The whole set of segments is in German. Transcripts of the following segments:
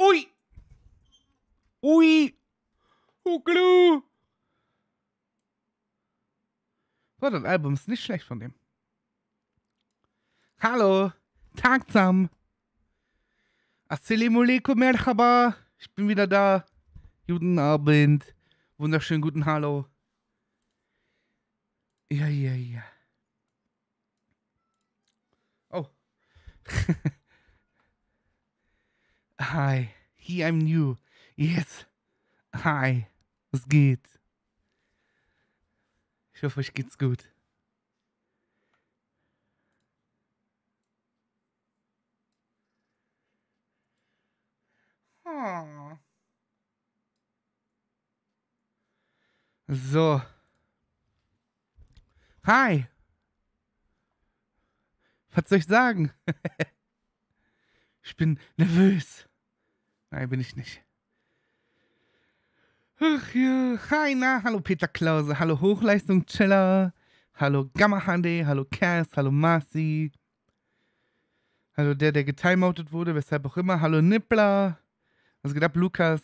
Ui! Ui! Uglu! Boah, das Album ist nicht schlecht von dem. Hallo! Tag zusammen! Assalamu alaikum, merhaba! Ich bin wieder da. Guten Abend. Wunderschönen guten Hallo. Ja, ja, ja. Oh. Hi, hier I'm new. Yes. Hi. Was geht? Ich hoffe, euch geht's gut. So. Hi. Was soll ich sagen? ich bin nervös. Nein, bin ich nicht. Ach ja, hi, na, hallo Peter Klause, hallo hochleistung -Chiller. hallo Gamma-Hande, hallo Cass, hallo Marcy, hallo der, der getimeoutet wurde, weshalb auch immer, hallo Nippler, was geht ab, Lukas,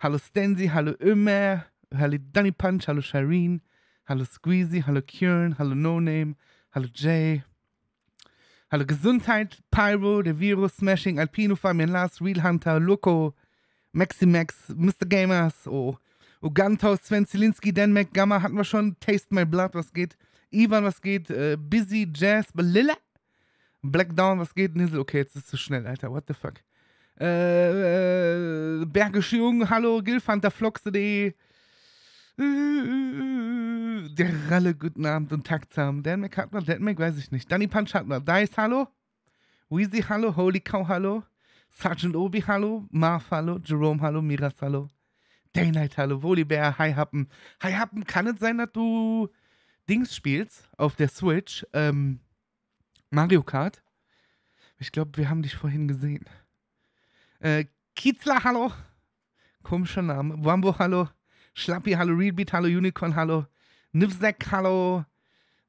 hallo Stenzi, hallo Ömer, hallo Danny Punch, hallo Shireen, hallo Squeezy, hallo Kieran, hallo No Name, hallo Jay, Hallo Gesundheit, Pyro, der Virus, Smashing, Alpino, Fabian Lars, Real Hunter, Loco, Maximax, Mr. Gamers, oh, Ugantos, Sven Zielinski, Dan Mac, Gamma hatten wir schon, Taste My Blood, was geht, Ivan, was geht, uh, Busy, Jazz, Lilla, Blackdown, was geht, Nizzle, okay, jetzt ist zu schnell, Alter, what the fuck. Äh, äh, Bergische Jung, hallo, Gilfanterflox.de, der Ralle guten Abend und Takt zusammen. Dan Mac hat noch, Dan Mac weiß ich nicht. Danny Punch hat noch. Dice, hallo. Weezy, hallo. Holy Cow, hallo. Sergeant Obi, hallo. Marv, hallo. Jerome, hallo. Miras, hallo. Daylight, hallo. Volibear, Hi Happen. Hi Happen, kann es sein, dass du Dings spielst auf der Switch? Ähm, Mario Kart? Ich glaube, wir haben dich vorhin gesehen. Äh, Kitzler, hallo. Komischer Name. Wambo, hallo. Schlappi, hallo Readbeat, hallo Unicorn, hallo Nivzek, hallo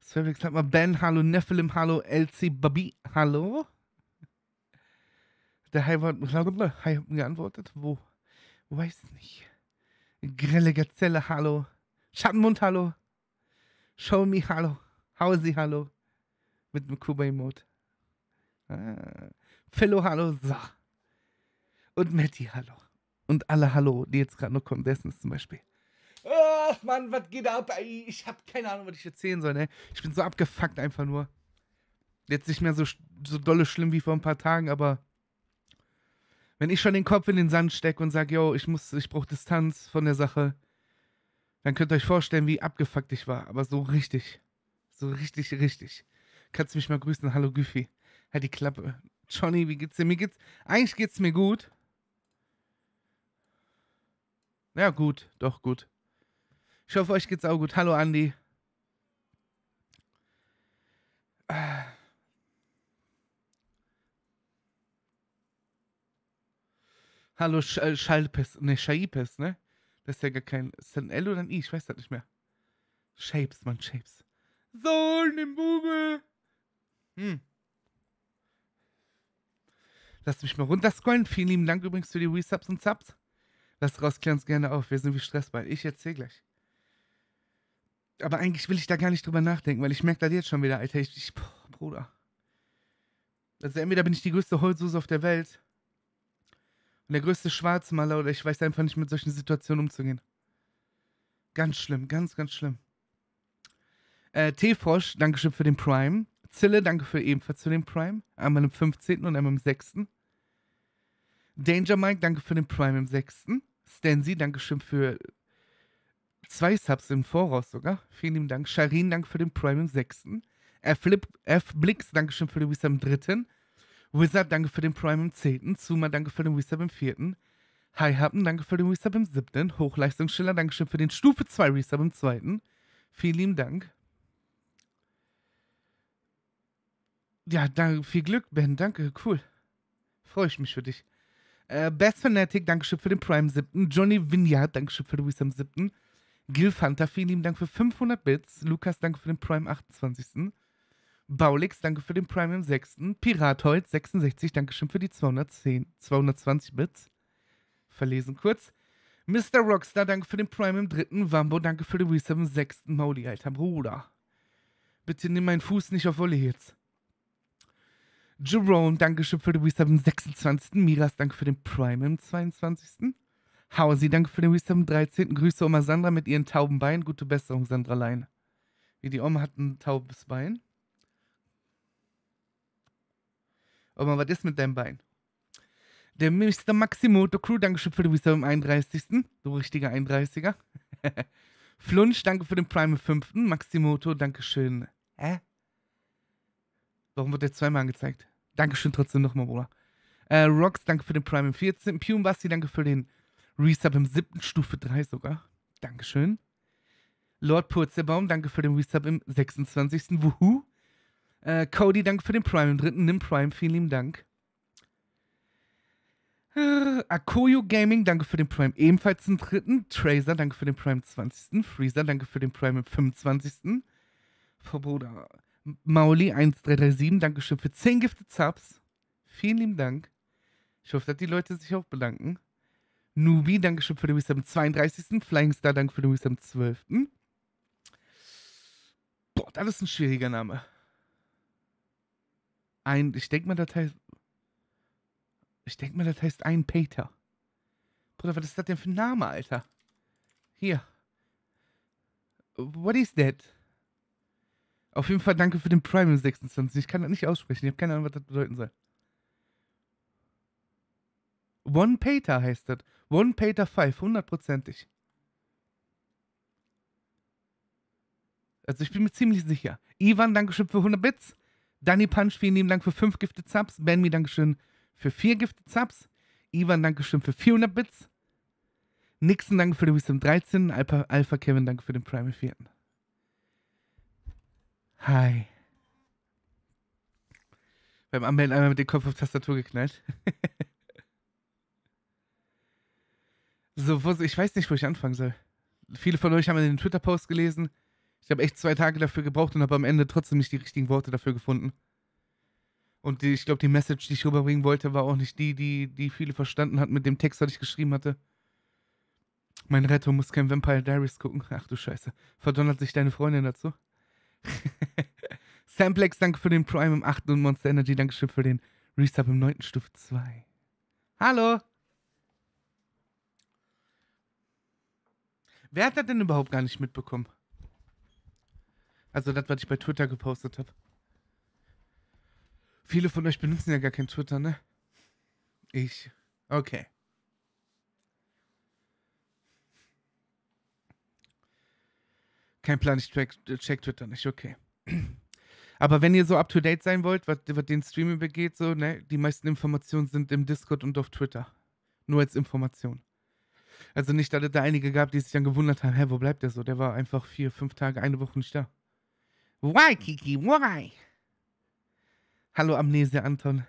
Cervix, sag mal Ben, hallo Nephilim, hallo LC Babi, hallo. Der ich Hai hat mir geantwortet. Wo? Weiß nicht. Grelle Gazelle, hallo. Schattenmund, hallo. Show me, hallo. Hausi, hallo. Mit dem Kuba-Emote. Ah. Philo, hallo. So. Und Matti, hallo. Und alle Hallo, die jetzt gerade noch kommen. Dessen ist zum Beispiel auf, Mann, was geht ab? Ey, ich habe keine Ahnung, was ich erzählen soll, ne? Ich bin so abgefuckt einfach nur. Jetzt nicht mehr so, so dolle schlimm wie vor ein paar Tagen, aber wenn ich schon den Kopf in den Sand stecke und sage, yo, ich muss, ich brauche Distanz von der Sache, dann könnt ihr euch vorstellen, wie abgefuckt ich war. Aber so richtig. So richtig, richtig. Kannst du mich mal grüßen. Hallo Güffi. Halt die Klappe. Johnny, wie geht's dir? Mir geht's. Eigentlich geht's mir gut. Ja, gut, doch gut. Ich hoffe, euch geht's auch gut. Hallo, Andi. Hallo, Sch äh, Schalpes. Ne, Schaipes, ne? Das ist ja gar kein. Ist das ein L oder ein I? Ich weiß das nicht mehr. Shapes, man, Shapes. So, nimm Bube. Hm. Lasst mich mal runterscrollen. Vielen lieben Dank übrigens für die Resubs und Subs. Lasst raus, klär uns gerne auf. Wir sind wie Stressball. Ich erzähl gleich aber eigentlich will ich da gar nicht drüber nachdenken, weil ich merke das jetzt schon wieder, Alter. Ich, ich boah, Bruder. Also entweder bin ich die größte Heulsuse auf der Welt und der größte Schwarzmaler oder ich weiß einfach nicht, mit solchen Situationen umzugehen. Ganz schlimm, ganz, ganz schlimm. Äh, T-Frosch, Dankeschön für den Prime. Zille, danke für ebenfalls für den Prime. Einmal im 15. und einmal im 6. Danger Mike, danke für den Prime im 6. Stancy, Dankeschön für Zwei Subs im Voraus sogar. Vielen lieben Dank. Sharin, danke für den Prime im 6. F. F. Blix, Dankeschön für den Wisdom im 3. Wizard, danke für den Prime im 10. Zuma, danke für den Wisdom im 4. Hi Happen, danke für den Resub im 7. Hochleistungsschiller, danke schön für den Stufe 2 Resub im 2. Vielen lieben Dank. Ja, danke, viel Glück, Ben. Danke, cool. Freue ich mich für dich. Äh, Best Fanatic, danke schön für den Prime im 7. Johnny Vineyard, schön für den Resub im 7. Gil vielen lieben Dank für 500 Bits. Lukas, danke für den Prime 28. Baulix, danke für den Prime im 6. Piratholz, 66, Dankeschön für die 210, 220 Bits. Verlesen kurz. Mr. Rockstar, danke für den Prime im 3. Wambo, danke für den Resub im 6. Mauli, alter Bruder. Bitte nimm meinen Fuß nicht auf Wolle jetzt. Jerome, Dankeschön für den Resub im 26. Miras, danke für den Prime im 22. Hausi, danke für den Wisdom 13. Grüße Oma Sandra mit ihren tauben Beinen. Gute Besserung, Sandra Lein. Wie die Oma hat ein taubes Bein. Oma, was ist mit deinem Bein? Der Mr. Maximoto Crew, danke schön für den Wisdom 31. Du richtiger 31er. Flunsch, danke für den Prime 5. Maximoto, danke schön. Hä? Warum wird der zweimal angezeigt? Dankeschön trotzdem nochmal, Bruder. Äh, Rox, danke für den Prime 14. Pium Basti, danke für den Resub im siebten Stufe 3 sogar. Dankeschön. Lord Purzelbaum, danke für den Resub im 26. Wuhu. Äh, Cody, danke für den Prime im dritten. Nimm Prime, vielen lieben Dank. Äh, Akoyo Gaming, danke für den Prime ebenfalls im dritten. Tracer, danke für den Prime im 20. Freezer, danke für den Prime im 25. Verboda. Mauli 1337, danke schön für 10 Gifted Subs. Vielen lieben Dank. Ich hoffe, dass die Leute sich auch bedanken. Nubi, Dankeschön für den Wisdom 32. Flying Star, danke für den Wisdom 12. Boah, das ist ein schwieriger Name. Ein, ich denke mal, das heißt. Ich denke mal, das heißt ein Peter. Bruder, was ist das denn für ein Name, Alter? Hier. What is that? Auf jeden Fall danke für den Prime 26. Ich kann das nicht aussprechen. Ich habe keine Ahnung, was das bedeuten soll. One Pater heißt das. One Pater 5, hundertprozentig. Also ich bin mir ziemlich sicher. Ivan, Dankeschön für 100 Bits. Danny Punch, vielen lieben Dank für 5 Gifted Subs. Benmi, Dankeschön für 4 Gifted Subs. Ivan, Dankeschön für 400 Bits. Nixon, danke für den Wisdom 13. Alpha, Alpha Kevin, danke für den Primal 4. Hi. Beim Anmelden einmal mit dem Kopf auf Tastatur geknallt. So, ich weiß nicht, wo ich anfangen soll. Viele von euch haben den Twitter-Post gelesen. Ich habe echt zwei Tage dafür gebraucht und habe am Ende trotzdem nicht die richtigen Worte dafür gefunden. Und die, ich glaube, die Message, die ich rüberbringen wollte, war auch nicht die, die, die viele verstanden hatten mit dem Text, den ich geschrieben hatte. Mein Retter muss kein Vampire Diaries gucken. Ach du Scheiße. Verdonnert sich deine Freundin dazu? Samplex, danke für den Prime im 8. und Monster Energy, danke schön für den Resub im 9. Stufe 2. Hallo! Wer hat das denn überhaupt gar nicht mitbekommen? Also das, was ich bei Twitter gepostet habe. Viele von euch benutzen ja gar kein Twitter, ne? Ich. Okay. Kein Plan, ich check, check Twitter nicht, okay. Aber wenn ihr so up to date sein wollt, was, was den Stream übergeht, so, ne, die meisten Informationen sind im Discord und auf Twitter. Nur als Information. Also nicht, dass es da einige gab, die sich dann gewundert haben, hä, wo bleibt der so? Der war einfach vier, fünf Tage, eine Woche nicht da. Why, Kiki, why? Hallo Amnesie, Anton.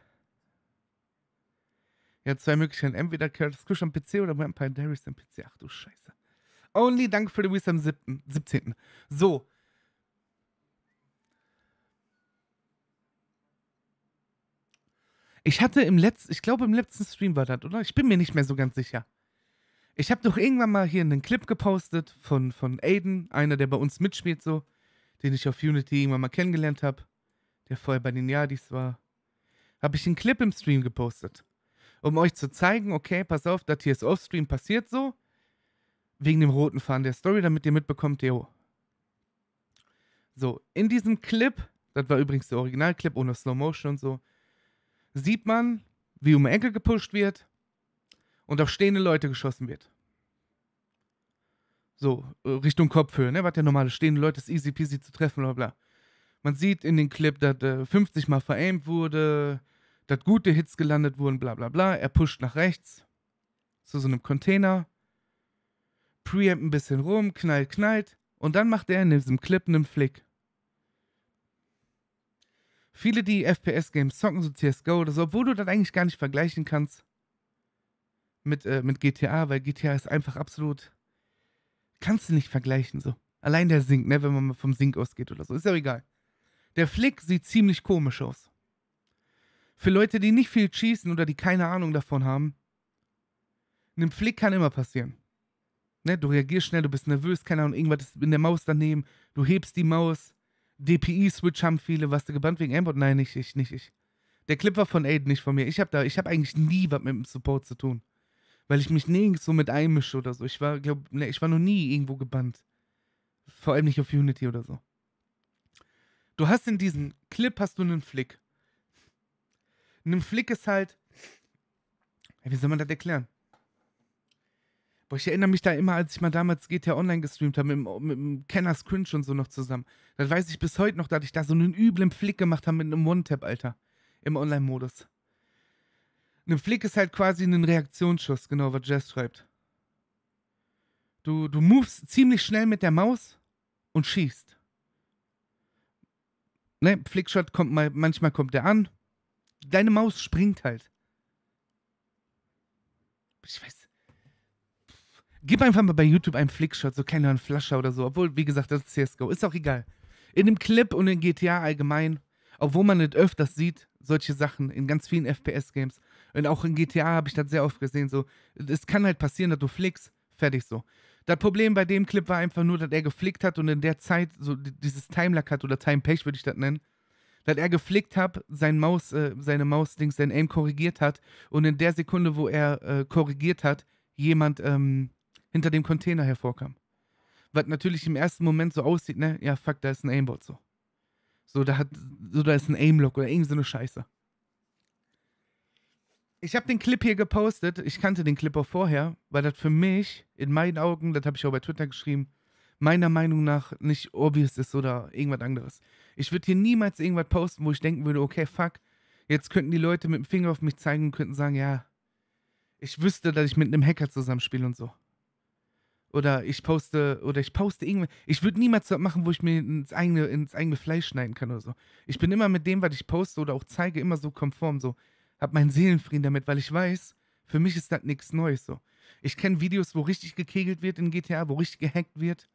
Ja, zwei Möglichkeiten. Entweder Curtis Cush am PC oder Vampire Darius am PC. Ach du Scheiße. Only, danke für die Wies am 17. So. Ich hatte im letzten, ich glaube im letzten Stream war das, oder? Ich bin mir nicht mehr so ganz sicher. Ich habe doch irgendwann mal hier einen Clip gepostet von, von Aiden, einer, der bei uns mitspielt, so, den ich auf Unity irgendwann mal kennengelernt habe, der vorher bei den Yadis war. Habe ich einen Clip im Stream gepostet, um euch zu zeigen, okay, pass auf, das hier ist Offstream, passiert so, wegen dem roten Faden der Story, damit ihr mitbekommt, yo. So, in diesem Clip, das war übrigens der Originalclip ohne Slow Motion und so, sieht man, wie um die Ecke gepusht wird, und auf stehende Leute geschossen wird. So, äh, Richtung Kopfhöhe, ne? Was ja normale stehende Leute ist easy peasy zu treffen, bla bla. Man sieht in dem Clip, dass äh, 50 Mal veraimt wurde, dass gute Hits gelandet wurden, bla bla bla. Er pusht nach rechts zu so einem Container, preamp ein bisschen rum, knallt, knallt und dann macht er in diesem Clip einen Flick. Viele, die FPS-Games zocken, so CSGO oder so, obwohl du das eigentlich gar nicht vergleichen kannst, mit, äh, mit GTA, weil GTA ist einfach absolut. Kannst du nicht vergleichen, so. Allein der Sink, ne, wenn man mal vom Sink ausgeht oder so. Ist ja egal. Der Flick sieht ziemlich komisch aus. Für Leute, die nicht viel schießen oder die keine Ahnung davon haben, ein Flick kann immer passieren. Ne, du reagierst schnell, du bist nervös, keine Ahnung, irgendwas ist in der Maus daneben, du hebst die Maus. DPI-Switch haben viele, was du gebannt wegen Aimbot? Nein, nicht ich, nicht ich. Der Clip war von Aiden, nicht von mir. Ich habe da, ich habe eigentlich nie was mit dem Support zu tun weil ich mich nirgends so mit einmische oder so. Ich war, glaube ne, ich war noch nie irgendwo gebannt. Vor allem nicht auf Unity oder so. Du hast in diesem Clip hast du einen Flick. Ein Flick ist halt. Wie soll man das erklären? Boah, ich erinnere mich da immer, als ich mal damals GTA Online gestreamt habe, mit, mit dem Kenner Cringe und so noch zusammen. Das weiß ich bis heute noch, dass ich da so einen üblen Flick gemacht habe mit einem One-Tap, Alter. Im Online-Modus. Ein Flick ist halt quasi ein Reaktionsschuss, genau, was Jess schreibt. Du, du moves ziemlich schnell mit der Maus und schießt. Ne, Flickshot kommt mal, manchmal kommt der an. Deine Maus springt halt. Ich weiß. Gib einfach mal bei YouTube einen Flickshot, so keiner ein Flascher oder so. Obwohl, wie gesagt, das ist CSGO. Ist auch egal. In dem Clip und in GTA allgemein, obwohl man es öfters sieht, solche Sachen in ganz vielen FPS-Games, und auch in GTA habe ich das sehr oft gesehen, so, es kann halt passieren, dass du flickst, fertig so. Das Problem bei dem Clip war einfach nur, dass er geflickt hat und in der Zeit so dieses Timelack hat oder Time Pech würde ich das nennen, dass er geflickt hat, sein Maus, äh, seine Maus Dings, sein Aim korrigiert hat und in der Sekunde, wo er äh, korrigiert hat, jemand ähm, hinter dem Container hervorkam. Was natürlich im ersten Moment so aussieht, ne, ja fuck, da ist ein Aimbot so. So, da hat, so da ist ein Aimlock oder irgendeine so Scheiße. Ich habe den Clip hier gepostet. Ich kannte den Clip auch vorher, weil das für mich, in meinen Augen, das habe ich auch bei Twitter geschrieben, meiner Meinung nach nicht obvious ist oder irgendwas anderes. Ich würde hier niemals irgendwas posten, wo ich denken würde, okay, fuck, jetzt könnten die Leute mit dem Finger auf mich zeigen und könnten sagen, ja, ich wüsste, dass ich mit einem Hacker zusammenspiele und so. Oder ich poste, oder ich poste irgendwas. Ich würde niemals was machen, wo ich mir ins eigene, ins eigene Fleisch schneiden kann oder so. Ich bin immer mit dem, was ich poste oder auch zeige, immer so konform, so habe meinen Seelenfrieden damit, weil ich weiß, für mich ist das nichts Neues so. Ich kenne Videos, wo richtig gekegelt wird in GTA, wo richtig gehackt wird.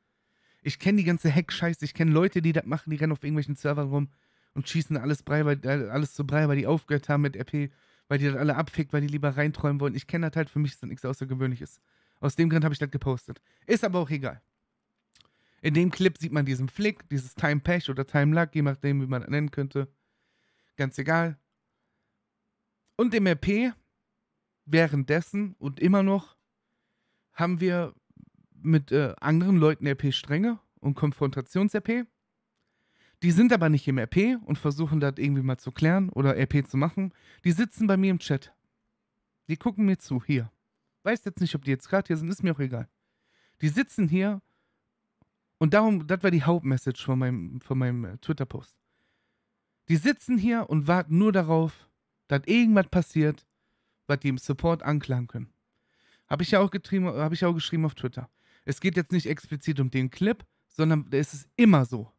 Ich kenne die ganze Hackscheiße, Ich kenne Leute, die das machen, die rennen auf irgendwelchen Servern rum und schießen alles, Brei, weil, äh, alles zu Brei, weil die aufgehört haben mit RP, weil die das alle abfickt, weil die lieber reinträumen wollen. Ich kenne das halt, für mich ist das nichts Außergewöhnliches. Aus dem Grund habe ich das gepostet. Ist aber auch egal. In dem Clip sieht man diesen Flick, dieses Time Pech oder Time Luck, je nachdem, wie man das nennen könnte. Ganz egal. Und im RP währenddessen und immer noch haben wir mit äh, anderen Leuten RP-Stränge und Konfrontations-RP. Die sind aber nicht im RP und versuchen das irgendwie mal zu klären oder RP zu machen. Die sitzen bei mir im Chat. Die gucken mir zu, hier. Weiß jetzt nicht, ob die jetzt gerade hier sind, ist mir auch egal. Die sitzen hier und darum, das war die Hauptmessage von meinem, von meinem äh, Twitter-Post. Die sitzen hier und warten nur darauf, dass irgendwas passiert, was die im Support anklagen können. Habe ich ja auch, getrieben, hab ich auch geschrieben auf Twitter. Es geht jetzt nicht explizit um den Clip, sondern es ist immer so.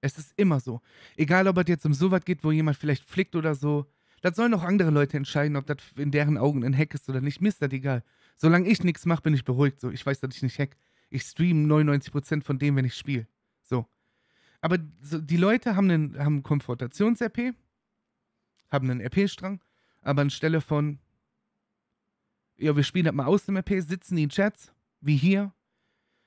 Es ist immer so. Egal, ob es jetzt um so was geht, wo jemand vielleicht flickt oder so. Das sollen auch andere Leute entscheiden, ob das in deren Augen ein Hack ist oder nicht. Mir ist das egal. Solange ich nichts mache, bin ich beruhigt. So, ich weiß, dass ich nicht hack. Ich streame 99% von dem, wenn ich spiele. So. Aber so, die Leute haben einen haben Konfrontations-RP, haben einen RP-Strang, e aber anstelle von, ja, wir spielen das halt mal aus dem RP, e sitzen die in Chats, wie hier,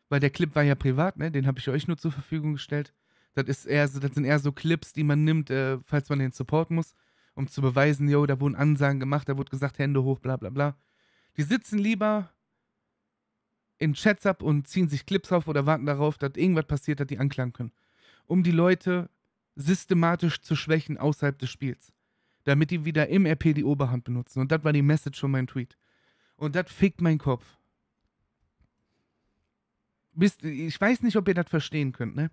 weil der Clip war ja privat, ne? Den habe ich euch nur zur Verfügung gestellt. Das ist eher so, das sind eher so Clips, die man nimmt, äh, falls man den Support muss, um zu beweisen, yo, da wurden Ansagen gemacht, da wurde gesagt, Hände hoch, bla bla bla. Die sitzen lieber in Chats ab und ziehen sich Clips auf oder warten darauf, dass irgendwas passiert, hat, die anklagen können. Um die Leute systematisch zu schwächen außerhalb des Spiels damit die wieder im RP die Oberhand benutzen. Und das war die Message von meinem Tweet. Und das fickt meinen Kopf. Wisst, ich weiß nicht, ob ihr das verstehen könnt, ne?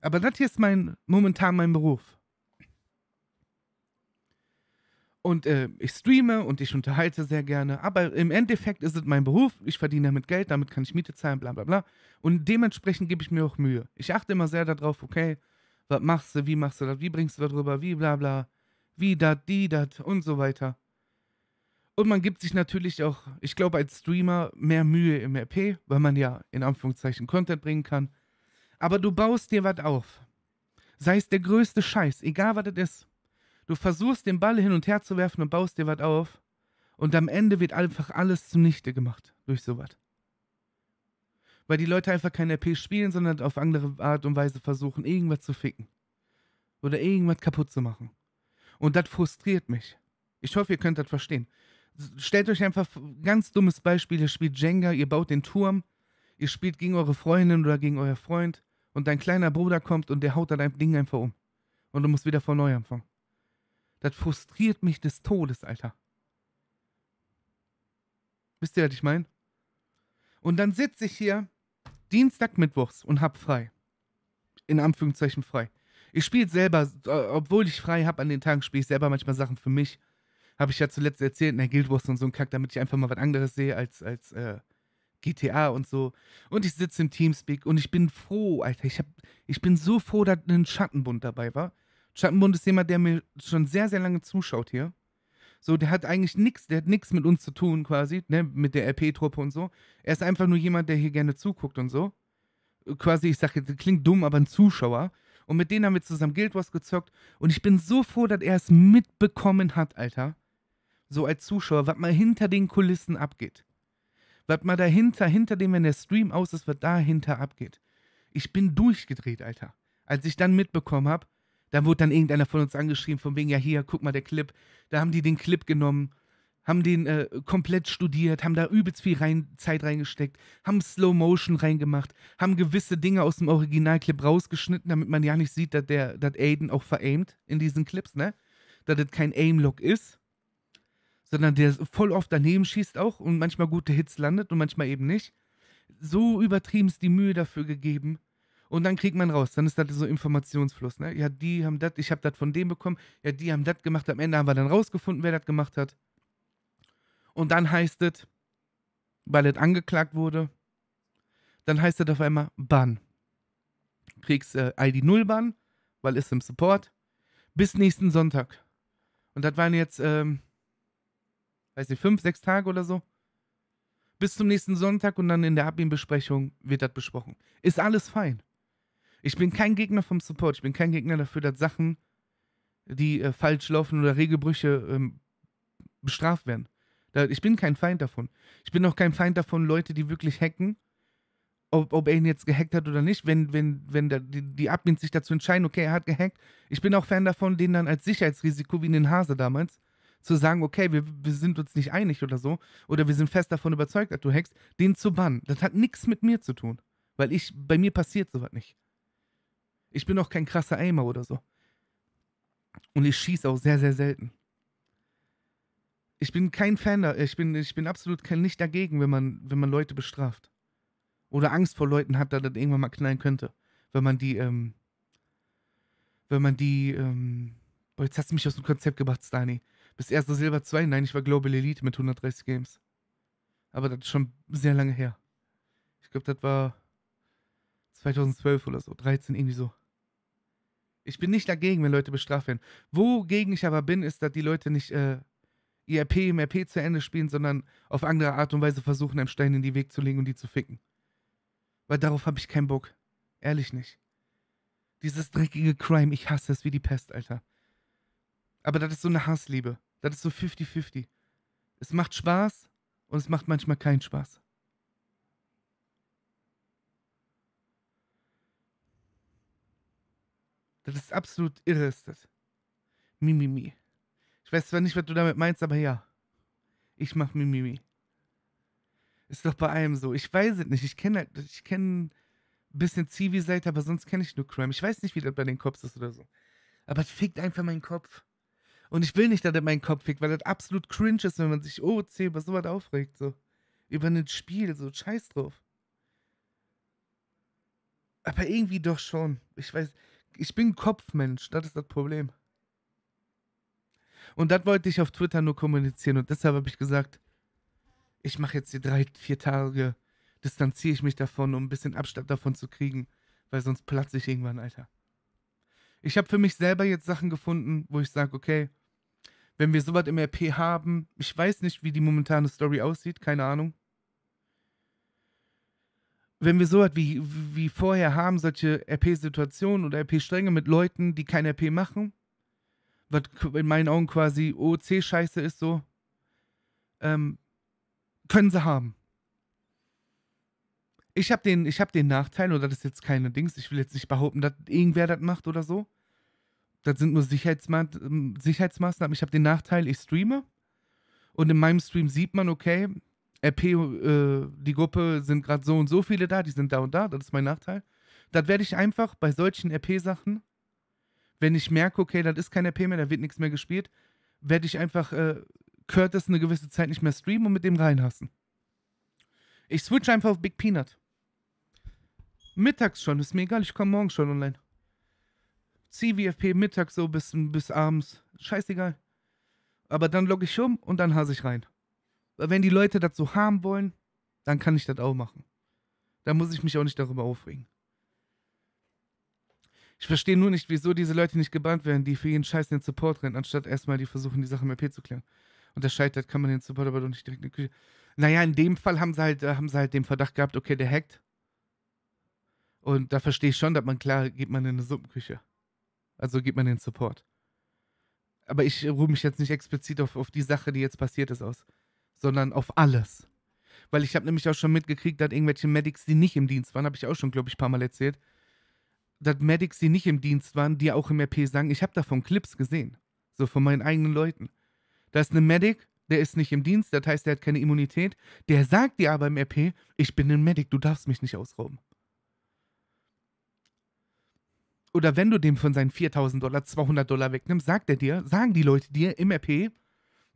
Aber das hier ist mein, momentan mein Beruf. Und äh, ich streame und ich unterhalte sehr gerne. Aber im Endeffekt ist es mein Beruf. Ich verdiene damit Geld, damit kann ich Miete zahlen, bla bla bla. Und dementsprechend gebe ich mir auch Mühe. Ich achte immer sehr darauf, okay, was machst du, wie machst du das, wie bringst du das rüber, wie bla bla wie dat, die dat und so weiter. Und man gibt sich natürlich auch, ich glaube, als Streamer mehr Mühe im RP, weil man ja in Anführungszeichen Content bringen kann. Aber du baust dir was auf. Sei es der größte Scheiß, egal was das ist. Du versuchst den Ball hin und her zu werfen und baust dir was auf. Und am Ende wird einfach alles zunichte gemacht durch sowas. Weil die Leute einfach kein RP spielen, sondern auf andere Art und Weise versuchen, irgendwas zu ficken. Oder irgendwas kaputt zu machen. Und das frustriert mich. Ich hoffe, ihr könnt das verstehen. Stellt euch einfach ein ganz dummes Beispiel, ihr spielt Jenga, ihr baut den Turm, ihr spielt gegen eure Freundin oder gegen euer Freund und dein kleiner Bruder kommt und der haut dein Ding einfach um. Und du musst wieder von neu anfangen. Das frustriert mich des Todes, Alter. Wisst ihr, was ich meine? Und dann sitze ich hier Dienstag, Mittwochs und hab frei. In Anführungszeichen frei. Ich spiele selber, äh, obwohl ich frei habe an den Tagen, spiele ich selber manchmal Sachen für mich. Habe ich ja zuletzt erzählt in ne, der Guild Wars und so ein Kack, damit ich einfach mal was anderes sehe als, als äh, GTA und so. Und ich sitze im Teamspeak und ich bin froh, Alter. Ich, hab, ich bin so froh, dass ein Schattenbund dabei war. Schattenbund ist jemand, der mir schon sehr, sehr lange zuschaut hier. So, der hat eigentlich nichts, der hat nichts mit uns zu tun quasi, ne, mit der RP-Truppe und so. Er ist einfach nur jemand, der hier gerne zuguckt und so. Quasi, ich sage, klingt dumm, aber ein Zuschauer. Und mit denen haben wir zusammen Guild Wars gezockt. Und ich bin so froh, dass er es mitbekommen hat, Alter. So als Zuschauer, was mal hinter den Kulissen abgeht. Was mal dahinter, hinter dem, wenn der Stream aus ist, was dahinter abgeht. Ich bin durchgedreht, Alter. Als ich dann mitbekommen habe, dann wurde dann irgendeiner von uns angeschrieben, von wegen, ja, hier, guck mal, der Clip. Da haben die den Clip genommen haben den äh, komplett studiert, haben da übelst viel rein, Zeit reingesteckt, haben Slow Motion reingemacht, haben gewisse Dinge aus dem Originalclip rausgeschnitten, damit man ja nicht sieht, dass der, dass Aiden auch veraimt in diesen Clips, ne? Dass das kein aim lock ist, sondern der voll oft daneben schießt auch und manchmal gute Hits landet und manchmal eben nicht. So übertrieben ist die Mühe dafür gegeben. Und dann kriegt man raus, dann ist das so Informationsfluss, ne? Ja, die haben das, ich habe das von dem bekommen, ja, die haben das gemacht, am Ende haben wir dann rausgefunden, wer das gemacht hat. Und dann heißt es, weil es angeklagt wurde, dann heißt es auf einmal Bann. Kriegst äh, ID 0 Bann, weil ist im Support, bis nächsten Sonntag. Und das waren jetzt, ähm, weiß nicht, fünf, sechs Tage oder so. Bis zum nächsten Sonntag und dann in der Abin-Besprechung wird das besprochen. Ist alles fein. Ich bin kein Gegner vom Support. Ich bin kein Gegner dafür, dass Sachen, die äh, falsch laufen oder Regelbrüche ähm, bestraft werden ich bin kein Feind davon. Ich bin auch kein Feind davon, Leute, die wirklich hacken, ob, ob er ihn jetzt gehackt hat oder nicht, wenn, wenn, wenn der, die, die Admins sich dazu entscheiden, okay, er hat gehackt. Ich bin auch Fan davon, den dann als Sicherheitsrisiko, wie in den Hase damals, zu sagen, okay, wir, wir sind uns nicht einig oder so, oder wir sind fest davon überzeugt, dass du hackst, den zu bannen. Das hat nichts mit mir zu tun. Weil ich, bei mir passiert sowas nicht. Ich bin auch kein krasser Aimer oder so. Und ich schieße auch sehr, sehr selten. Ich bin kein Fan, da, ich bin, ich bin absolut kein, nicht dagegen, wenn man, wenn man Leute bestraft. Oder Angst vor Leuten hat, da das irgendwann mal knallen könnte. Wenn man die, ähm, wenn man die, ähm, boah, jetzt hast du mich aus dem Konzept gebracht, Stani. Bis erster Silber 2, nein, ich war Global Elite mit 130 Games. Aber das ist schon sehr lange her. Ich glaube, das war 2012 oder so, 13, irgendwie so. Ich bin nicht dagegen, wenn Leute bestraft werden. Wogegen ich aber bin, ist, dass die Leute nicht äh, IRP e im RP zu Ende spielen, sondern auf andere Art und Weise versuchen, einem Stein in die Weg zu legen und die zu ficken. Weil darauf habe ich keinen Bock. Ehrlich nicht. Dieses dreckige Crime, ich hasse es wie die Pest, Alter. Aber das ist so eine Hassliebe. Das ist so 50-50. Es macht Spaß und es macht manchmal keinen Spaß. Das ist absolut irre, ist das. Mimimi. Mi, mi. Ich weiß zwar nicht, was du damit meinst, aber ja. Ich mach Mimimi. Ist doch bei allem so. Ich weiß es nicht. Ich kenne halt, ich kenne ein bisschen Zivi-Seite, aber sonst kenne ich nur Crime. Ich weiß nicht, wie das bei den Cops ist oder so. Aber es fickt einfach meinen Kopf. Und ich will nicht, dass er meinen Kopf fickt, weil das absolut cringe ist, wenn man sich OC über sowas aufregt, so. Über ein Spiel, so scheiß drauf. Aber irgendwie doch schon. Ich weiß, ich bin Kopfmensch, das ist das Problem. Und das wollte ich auf Twitter nur kommunizieren. Und deshalb habe ich gesagt, ich mache jetzt die drei, vier Tage, distanziere ich mich davon, um ein bisschen Abstand davon zu kriegen, weil sonst platze ich irgendwann, Alter. Ich habe für mich selber jetzt Sachen gefunden, wo ich sage, okay, wenn wir sowas im RP haben, ich weiß nicht, wie die momentane Story aussieht, keine Ahnung. Wenn wir sowas wie, wie vorher haben, solche RP-Situationen oder RP-Stränge mit Leuten, die kein RP machen, was in meinen Augen quasi OC-Scheiße ist, so, ähm, können sie haben. Ich habe den, hab den Nachteil, oder das ist jetzt keine Dings, ich will jetzt nicht behaupten, dass irgendwer das macht oder so. Das sind nur Sicherheitsma ähm, Sicherheitsmaßnahmen. Ich habe den Nachteil, ich streame. Und in meinem Stream sieht man, okay, RP, äh, die Gruppe sind gerade so und so viele da, die sind da und da, das ist mein Nachteil. Das werde ich einfach bei solchen RP-Sachen wenn ich merke, okay, das ist kein RP mehr, da wird nichts mehr gespielt, werde ich einfach äh, Curtis eine gewisse Zeit nicht mehr streamen und mit dem reinhassen. Ich switch einfach auf Big Peanut. Mittags schon, ist mir egal, ich komme morgen schon online. CVFP mittags so bis, bis abends, scheißegal. Aber dann logge ich um und dann hasse ich rein. Wenn die Leute das so haben wollen, dann kann ich das auch machen. Da muss ich mich auch nicht darüber aufregen. Ich verstehe nur nicht, wieso diese Leute nicht gebannt werden, die für jeden Scheiß in den Support rennen, anstatt erstmal die versuchen, die Sache im RP zu klären. Und das scheitert, kann man den Support aber doch nicht direkt in die Küche. Naja, in dem Fall haben sie halt, äh, haben sie halt den Verdacht gehabt, okay, der hackt. Und da verstehe ich schon, dass man klar geht man in eine Suppenküche. Also geht man in den Support. Aber ich ruhe mich jetzt nicht explizit auf, auf die Sache, die jetzt passiert ist, aus, sondern auf alles. Weil ich habe nämlich auch schon mitgekriegt, dass irgendwelche Medics, die nicht im Dienst waren, habe ich auch schon, glaube ich, ein paar Mal erzählt, dass Medics, die nicht im Dienst waren, die auch im RP sagen, ich habe davon Clips gesehen. So von meinen eigenen Leuten. Da ist ein ne Medic, der ist nicht im Dienst, das heißt, der hat keine Immunität. Der sagt dir aber im RP, ich bin ein Medic, du darfst mich nicht ausrauben. Oder wenn du dem von seinen 4000 Dollar 200 Dollar wegnimmst, sagt er dir, sagen die Leute dir im RP,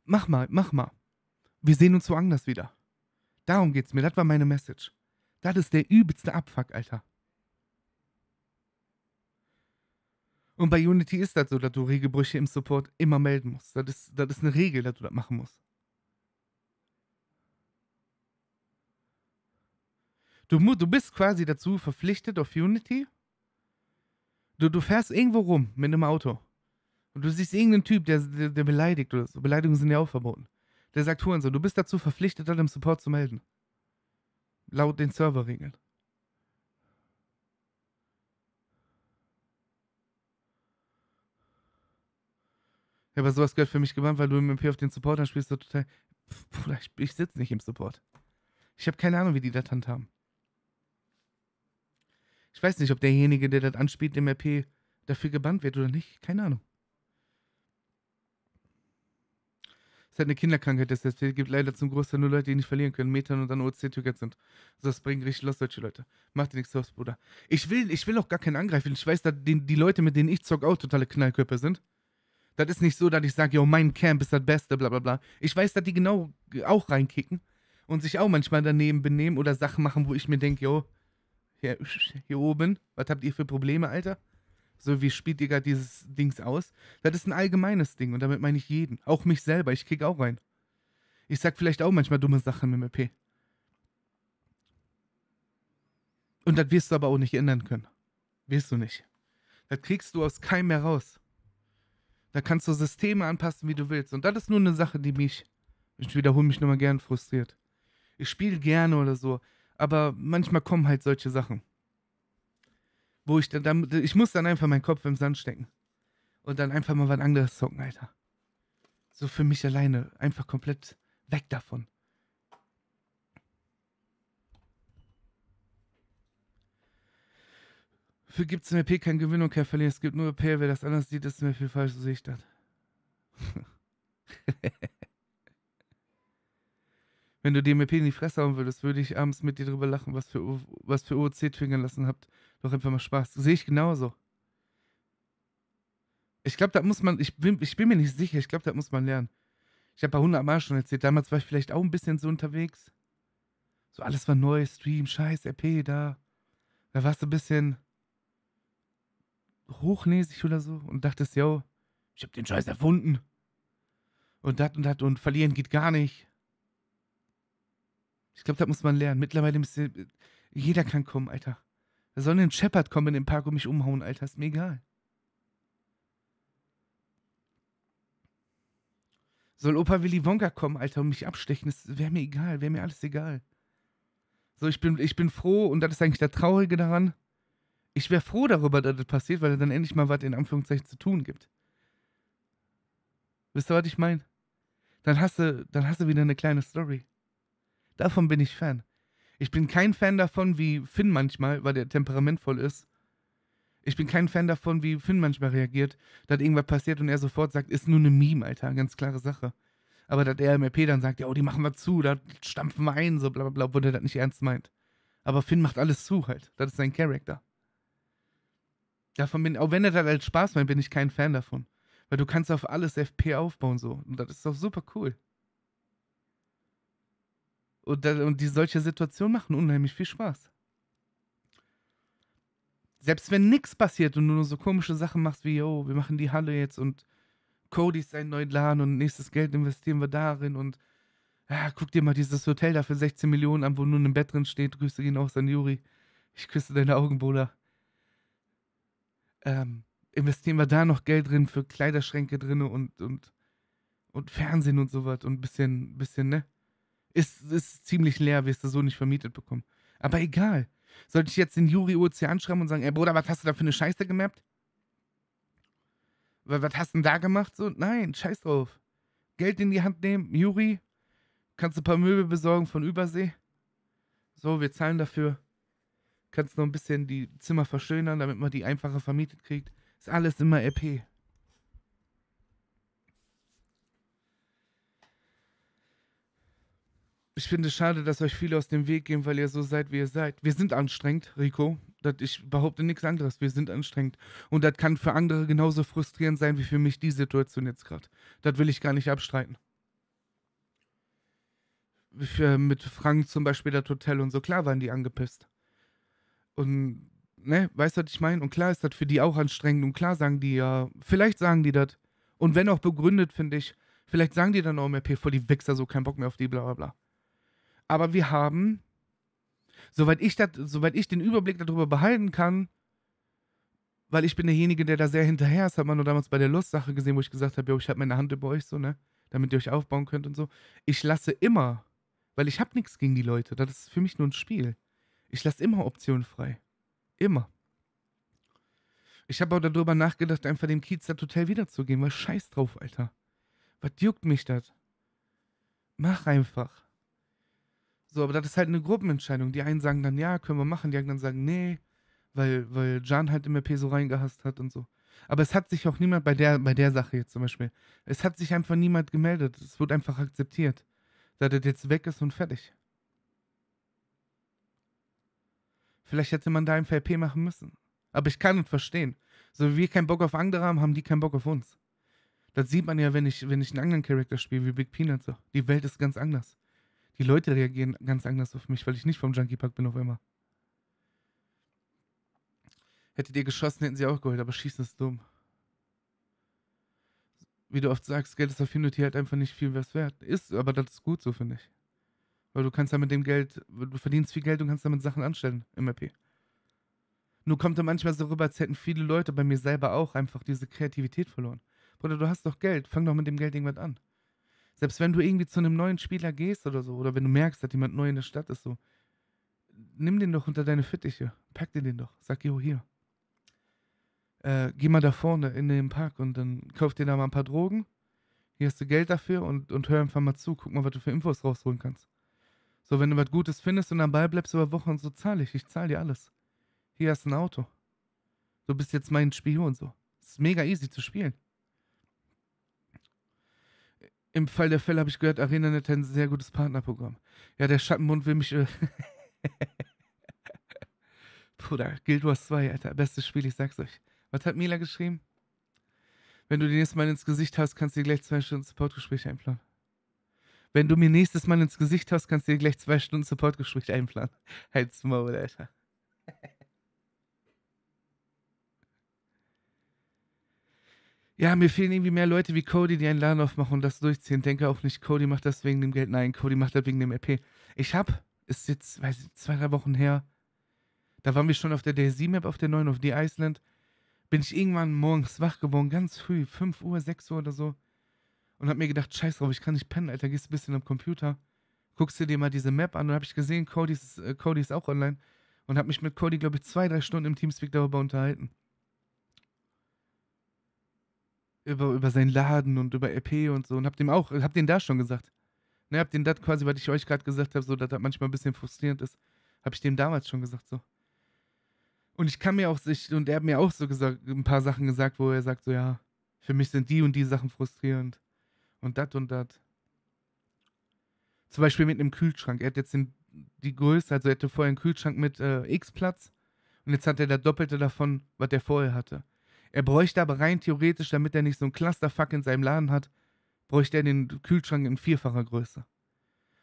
mach mal, mach mal. Wir sehen uns woanders wieder. Darum geht's mir, das war meine Message. Das ist der übelste Abfuck, Alter. Und bei Unity ist das so, dass du Regelbrüche im Support immer melden musst. Das ist, das ist eine Regel, dass du das machen musst. Du, du bist quasi dazu verpflichtet auf Unity. Du, du fährst irgendwo rum mit einem Auto. Und du siehst irgendeinen Typ, der, der, der beleidigt oder so. Beleidigungen sind ja auch verboten. Der sagt Hurensohn, du bist dazu verpflichtet, dann im Support zu melden. Laut den Serverregeln. Ja, aber sowas gehört für mich gebannt, weil du im MP auf den Supportern spielst so total. Pff, Bruder, ich, ich sitze nicht im Support. Ich habe keine Ahnung, wie die das handhaben. Ich weiß nicht, ob derjenige, der das anspielt, im RP dafür gebannt wird oder nicht. Keine Ahnung. Es ist eine Kinderkrankheit, das es gibt leider zum Großteil nur Leute, die nicht verlieren können, Metern und dann oc tickets sind. Also das bringen richtig los, solche Leute. Macht dir nichts aus, Bruder. Ich will, ich will auch gar keinen angreifen. Ich weiß, dass die, die Leute, mit denen ich zocke, auch totale Knallkörper sind. Das ist nicht so, dass ich sage, yo, mein Camp ist das Beste, bla bla bla. Ich weiß, dass die genau auch reinkicken und sich auch manchmal daneben benehmen oder Sachen machen, wo ich mir denke, yo, hier, hier, oben, was habt ihr für Probleme, Alter? So, wie spielt ihr gerade dieses Dings aus? Das ist ein allgemeines Ding und damit meine ich jeden. Auch mich selber, ich kick auch rein. Ich sag vielleicht auch manchmal dumme Sachen im MP. Und das wirst du aber auch nicht ändern können. Wirst du nicht. Das kriegst du aus keinem mehr raus. Da kannst du Systeme anpassen, wie du willst. Und das ist nur eine Sache, die mich, ich wiederhole mich nochmal gern, frustriert. Ich spiele gerne oder so, aber manchmal kommen halt solche Sachen. Wo ich dann, ich muss dann einfach meinen Kopf im Sand stecken. Und dann einfach mal was anderes zocken, Alter. So für mich alleine. Einfach komplett weg davon. Für gibt es im EP kein Gewinn und kein Verlieren. Es gibt nur EP. Wer das anders sieht, ist mir viel falsch, so sehe ich das. Wenn du dem EP in die Fresse hauen würdest, würde ich abends mit dir drüber lachen, was für, was für OOC twingen lassen habt. Doch einfach mal Spaß. Sehe ich genauso. Ich glaube, da muss man, ich bin, ich bin mir nicht sicher, ich glaube, da muss man lernen. Ich habe ja hundertmal schon erzählt, damals war ich vielleicht auch ein bisschen so unterwegs. So alles war neu, Stream, scheiß, EP da. Da warst du ein bisschen, Hochnäsig oder so und dachtest, yo, ich hab den Scheiß erfunden. Und das und das und verlieren geht gar nicht. Ich glaube, das muss man lernen. Mittlerweile ist jeder kann kommen, Alter. Da soll ein Shepard kommen in den Park und mich umhauen, Alter. Ist mir egal. Soll Opa Willy Wonka kommen, Alter, und mich abstechen? Das wäre mir egal, wäre mir alles egal. So, ich bin, ich bin froh und das ist eigentlich das Traurige daran ich wäre froh darüber, dass das passiert, weil es dann endlich mal was in Anführungszeichen zu tun gibt. Wisst ihr, was ich meine? Dann hast du, dann hast du wieder eine kleine Story. Davon bin ich Fan. Ich bin kein Fan davon, wie Finn manchmal, weil der temperamentvoll ist. Ich bin kein Fan davon, wie Finn manchmal reagiert, dass irgendwas passiert und er sofort sagt, ist nur eine Meme, Alter, ganz klare Sache. Aber dass er im RP dann sagt, ja, oh, die machen wir zu, da stampfen wir ein, so bla bla bla, wo der das nicht ernst meint. Aber Finn macht alles zu halt. Das ist sein Charakter. Davon bin, auch wenn er das als Spaß meint, bin ich kein Fan davon. Weil du kannst auf alles FP aufbauen so. Und das ist doch super cool. Und, da, und die solche Situationen machen unheimlich viel Spaß. Selbst wenn nichts passiert und du nur so komische Sachen machst wie, yo, oh, wir machen die Halle jetzt und Cody ist einen neuen Laden und nächstes Geld investieren wir darin und ah, guck dir mal dieses Hotel da für 16 Millionen an, wo nur ein Bett drin steht. Grüße gehen auch an Juri. Ich küsse deine Augen, Bruder ähm, investieren wir da noch Geld drin für Kleiderschränke drin und, und, und Fernsehen und sowas und ein bisschen, bisschen, ne? Ist, ist ziemlich leer, wirst du so nicht vermietet bekommen. Aber egal. Sollte ich jetzt den Juri OC anschreiben und sagen, ey Bruder, was hast du da für eine Scheiße gemappt? Was hast du denn da gemacht? So, nein, scheiß drauf. Geld in die Hand nehmen, Juri, kannst du ein paar Möbel besorgen von Übersee. So, wir zahlen dafür kannst noch ein bisschen die Zimmer verschönern, damit man die einfache vermietet kriegt. Ist alles immer RP. Ich finde es schade, dass euch viele aus dem Weg gehen, weil ihr so seid, wie ihr seid. Wir sind anstrengend, Rico. Das, ich behaupte nichts anderes. Wir sind anstrengend. Und das kann für andere genauso frustrierend sein wie für mich die Situation jetzt gerade. Das will ich gar nicht abstreiten. Für, mit Frank zum Beispiel das Hotel und so, klar waren die angepisst. Und, ne, weißt du, was ich meine? Und klar ist das für die auch anstrengend. Und klar sagen die ja, vielleicht sagen die das. Und wenn auch begründet, finde ich, vielleicht sagen die dann auch mehr PV, voll die Wichser, so keinen Bock mehr auf die, bla bla bla. Aber wir haben, soweit ich, dat, soweit ich den Überblick darüber behalten kann, weil ich bin derjenige, der da sehr hinterher ist, hat man nur damals bei der Lustsache gesehen, wo ich gesagt habe, ich habe meine Hand über euch so, ne, damit ihr euch aufbauen könnt und so. Ich lasse immer, weil ich habe nichts gegen die Leute, das ist für mich nur ein Spiel. Ich lasse immer Optionen frei. Immer. Ich habe auch darüber nachgedacht, einfach dem Kiez das Hotel wiederzugeben, weil scheiß drauf, Alter. Was juckt mich das? Mach einfach. So, aber das ist halt eine Gruppenentscheidung. Die einen sagen dann, ja, können wir machen. Die anderen sagen, nee, weil, weil Jan halt im MP so reingehasst hat und so. Aber es hat sich auch niemand bei der, bei der Sache jetzt zum Beispiel, es hat sich einfach niemand gemeldet. Es wurde einfach akzeptiert, dass das jetzt weg ist und fertig. Vielleicht hätte man da im VP machen müssen. Aber ich kann es verstehen. So wie wir keinen Bock auf andere haben, haben die keinen Bock auf uns. Das sieht man ja, wenn ich, wenn ich einen anderen Charakter spiele, wie Big Peanut so. Die Welt ist ganz anders. Die Leute reagieren ganz anders auf mich, weil ich nicht vom Junkie Park bin auf immer. Hättet ihr geschossen, hätten sie auch geholt, aber schießen ist dumm. Wie du oft sagst, Geld ist auf Unity halt einfach nicht viel was wert. Ist, aber das ist gut so, finde ich. Weil du kannst ja mit dem Geld, du verdienst viel Geld und kannst damit Sachen anstellen im RP. Nur kommt da manchmal so rüber, als hätten viele Leute bei mir selber auch einfach diese Kreativität verloren. Bruder, du hast doch Geld, fang doch mit dem Geld irgendwas an. Selbst wenn du irgendwie zu einem neuen Spieler gehst oder so, oder wenn du merkst, dass jemand neu in der Stadt ist, so, nimm den doch unter deine Fittiche, pack dir den doch, sag, jo, hier. Äh, geh mal da vorne in den Park und dann kauf dir da mal ein paar Drogen. Hier hast du Geld dafür und, und hör einfach mal zu, guck mal, was du für Infos rausholen kannst. So, wenn du was Gutes findest und am Ball bleibst über Wochen, so zahle ich, ich zahle dir alles. Hier hast du ein Auto. Du bist jetzt mein Spion, so. Ist mega easy zu spielen. Im Fall der Fälle habe ich gehört, ArenaNet hat ein sehr gutes Partnerprogramm. Ja, der Schattenbund will mich. Äh, Bruder, Guild Wars 2, Alter, bestes Spiel, ich sag's euch. Was hat Mila geschrieben? Wenn du den nächsten Mal ins Gesicht hast, kannst du dir gleich zwei Stunden Supportgespräche einplanen. Wenn du mir nächstes Mal ins Gesicht hast, kannst du dir gleich zwei Stunden Supportgespräch einplanen. Halt's Maul, Alter. Ja, mir fehlen irgendwie mehr Leute wie Cody, die einen Laden aufmachen und das durchziehen. Denke auch nicht, Cody macht das wegen dem Geld. Nein, Cody macht das wegen dem RP. E ich hab, ist jetzt, weiß ich, zwei, drei Wochen her, da waren wir schon auf der DayZ-Map, auf der neuen, auf die Island. Bin ich irgendwann morgens wach geworden, ganz früh, 5 Uhr, 6 Uhr oder so und habe mir gedacht, scheiß drauf, ich kann nicht pennen, Alter, gehst ein bisschen am Computer, guckst dir mal diese Map an und habe ich gesehen, Cody ist, äh, Cody ist auch online und habe mich mit Cody, glaube ich, zwei, drei Stunden im Teamspeak darüber unterhalten. Über, über seinen Laden und über EP und so und habe dem auch, habe den da schon gesagt. Ne, hab den das quasi, was ich euch gerade gesagt habe, so, dass das manchmal ein bisschen frustrierend ist, habe ich dem damals schon gesagt, so. Und ich kann mir auch, ich, und er hat mir auch so gesagt, ein paar Sachen gesagt, wo er sagt, so, ja, für mich sind die und die Sachen frustrierend und das und das. Zum Beispiel mit einem Kühlschrank. Er hat jetzt den, die Größe, also er hatte vorher einen Kühlschrank mit äh, X Platz und jetzt hat er das Doppelte davon, was er vorher hatte. Er bräuchte aber rein theoretisch, damit er nicht so ein Clusterfuck in seinem Laden hat, bräuchte er den Kühlschrank in vierfacher Größe.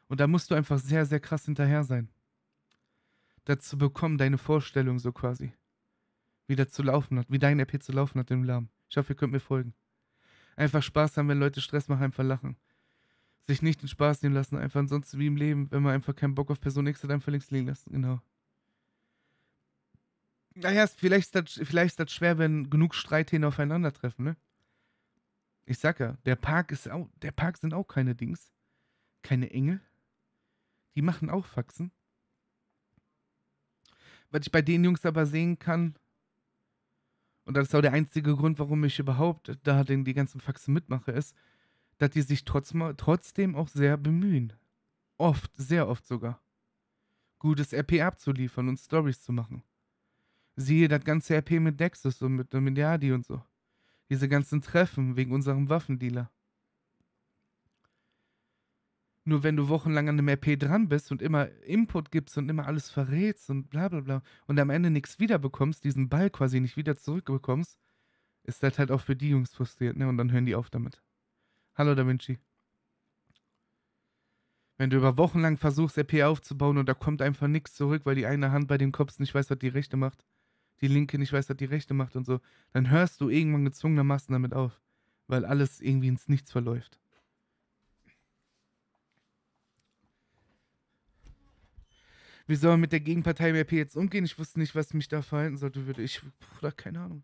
Und da musst du einfach sehr, sehr krass hinterher sein. Dazu bekommen deine Vorstellung so quasi. Wie das zu laufen hat, wie dein RP zu laufen hat im Laden. Ich hoffe, ihr könnt mir folgen. Einfach Spaß haben, wenn Leute Stress machen, einfach lachen. Sich nicht den Spaß nehmen lassen, einfach ansonsten wie im Leben, wenn man einfach keinen Bock auf Person X hat, einfach links liegen lassen, genau. Naja, vielleicht ist das, vielleicht ist das schwer, wenn genug Streithähne aufeinandertreffen, ne? Ich sag ja, der Park ist auch, der Park sind auch keine Dings, keine Engel. Die machen auch Faxen. Was ich bei den Jungs aber sehen kann, und das ist auch der einzige Grund, warum ich überhaupt da den, die ganzen Faxen mitmache, ist, dass die sich trotz, trotzdem auch sehr bemühen. Oft, sehr oft sogar. Gutes RP abzuliefern und Stories zu machen. Siehe das ganze RP mit Dexys und mit Yadi und so. Diese ganzen Treffen wegen unserem Waffendealer. Nur wenn du wochenlang an einem RP dran bist und immer Input gibst und immer alles verrätst und bla bla bla und am Ende nichts wiederbekommst, diesen Ball quasi nicht wieder zurückbekommst, ist das halt auch für die Jungs frustriert, ne? Und dann hören die auf damit. Hallo Da Vinci. Wenn du über wochenlang versuchst, RP aufzubauen und da kommt einfach nichts zurück, weil die eine Hand bei den Kopf nicht weiß, was die rechte macht, die linke nicht weiß, was die rechte macht und so, dann hörst du irgendwann gezwungenermaßen damit auf, weil alles irgendwie ins Nichts verläuft. wie soll man mit der Gegenpartei im RP jetzt umgehen? Ich wusste nicht, was mich da verhalten sollte. Würde ich, Bruder, keine Ahnung.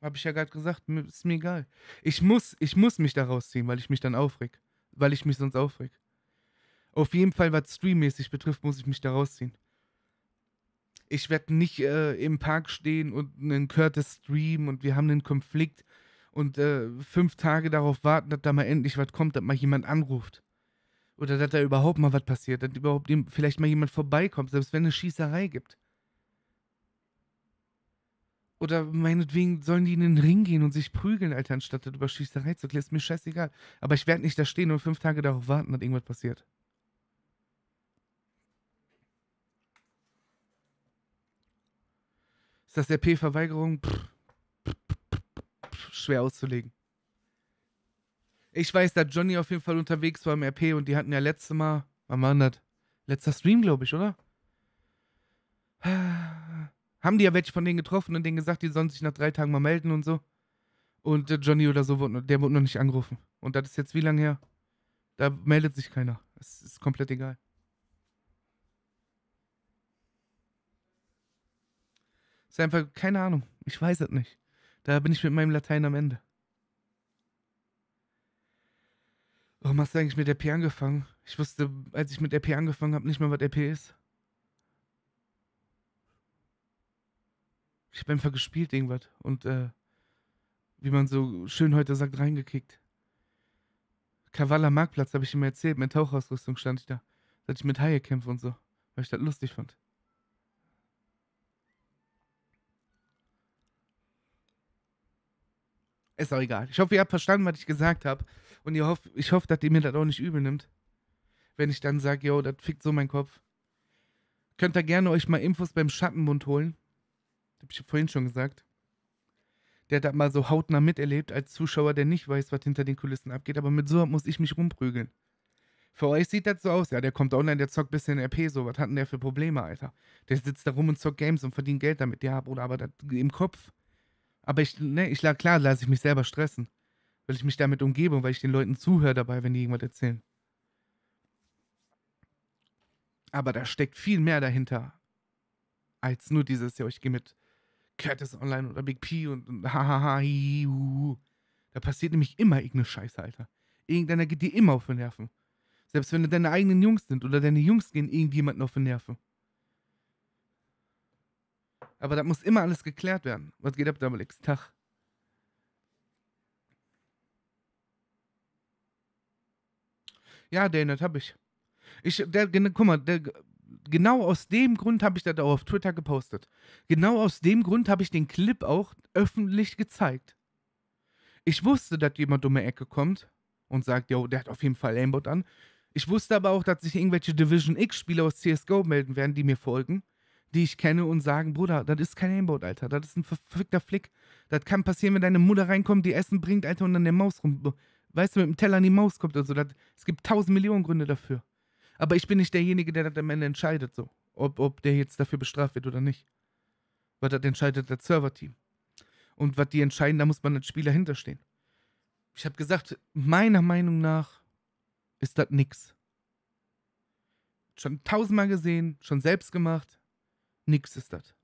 Habe ich ja gerade gesagt, ist mir egal. Ich muss, ich muss mich da rausziehen, weil ich mich dann aufreg. Weil ich mich sonst aufreg. Auf jeden Fall, was streammäßig betrifft, muss ich mich da rausziehen. Ich werde nicht äh, im Park stehen und einen Curtis streamen und wir haben einen Konflikt und äh, fünf Tage darauf warten, dass da mal endlich was kommt, dass mal jemand anruft. Oder dass da überhaupt mal was passiert, dass überhaupt vielleicht mal jemand vorbeikommt, selbst wenn es Schießerei gibt. Oder meinetwegen sollen die in den Ring gehen und sich prügeln, Alter, anstatt über Schießerei zu klären. Ist mir scheißegal. Aber ich werde nicht da stehen und fünf Tage darauf warten, dass irgendwas passiert. Ist das der P-Verweigerung? Schwer auszulegen. Ich weiß, da Johnny auf jeden Fall unterwegs war im RP und die hatten ja letztes Mal, wann war das? Letzter Stream, glaube ich, oder? Haben die ja welche von denen getroffen und denen gesagt, die sollen sich nach drei Tagen mal melden und so. Und äh, Johnny oder so, der wurde noch nicht angerufen. Und das ist jetzt wie lange her? Da meldet sich keiner. Es ist komplett egal. ist einfach, keine Ahnung. Ich weiß es nicht. Da bin ich mit meinem Latein am Ende. Warum hast du eigentlich mit RP angefangen? Ich wusste, als ich mit RP angefangen habe, nicht mal, was RP ist. Ich habe einfach gespielt irgendwas und äh, wie man so schön heute sagt, reingekickt. Kavala Marktplatz habe ich ihm erzählt, mit Tauchausrüstung stand ich da, dass ich mit Haie kämpfe und so, weil ich das lustig fand. Ist auch egal. Ich hoffe, ihr habt verstanden, was ich gesagt habe. Und ich hoffe, ich hoff, dass ihr mir das auch nicht übel nimmt. Wenn ich dann sage, yo, das fickt so meinen Kopf. Könnt ihr gerne euch mal Infos beim Schattenbund holen. Das hab ich vorhin schon gesagt. Der hat das mal so hautnah miterlebt, als Zuschauer, der nicht weiß, was hinter den Kulissen abgeht. Aber mit so muss ich mich rumprügeln. Für euch sieht das so aus. Ja, der kommt online, der zockt bisschen RP, so. Was hatten der für Probleme, Alter? Der sitzt da rum und zockt Games und verdient Geld damit. Ja, Bruder, aber das im Kopf. Aber ich, ne, ich, klar, lasse ich mich selber stressen weil ich mich damit umgebe und weil ich den Leuten zuhöre dabei, wenn die irgendwas erzählen. Aber da steckt viel mehr dahinter, als nur dieses, ja, ich gehe mit Curtis Online oder Big P und, und hahaha, da passiert nämlich immer irgendeine Scheiße, Alter. Irgendeiner geht dir immer auf den Nerven. Selbst wenn du deine eigenen Jungs sind oder deine Jungs gehen irgendjemanden auf den Nerven. Aber das muss immer alles geklärt werden. Was geht ab, Double X? Tag. Ja, Dane, das habe ich. Ich, der, guck mal, der, genau aus dem Grund habe ich das auch auf Twitter gepostet. Genau aus dem Grund habe ich den Clip auch öffentlich gezeigt. Ich wusste, dass jemand um die Ecke kommt und sagt, yo, der hat auf jeden Fall Aimbot an. Ich wusste aber auch, dass sich irgendwelche Division X-Spieler aus CSGO melden werden, die mir folgen, die ich kenne und sagen, Bruder, das ist kein Aimbot, Alter. Das ist ein verfickter Flick. Das kann passieren, wenn deine Mutter reinkommt, die Essen bringt, Alter, und dann der Maus rum weißt du, mit dem Teller an die Maus kommt und so. Das, es gibt tausend Millionen Gründe dafür. Aber ich bin nicht derjenige, der das am Ende entscheidet, so. Ob, ob der jetzt dafür bestraft wird oder nicht. Weil das entscheidet das Serverteam. Und was die entscheiden, da muss man als Spieler hinterstehen. Ich habe gesagt, meiner Meinung nach ist das nix. Schon tausendmal gesehen, schon selbst gemacht. Nix ist das.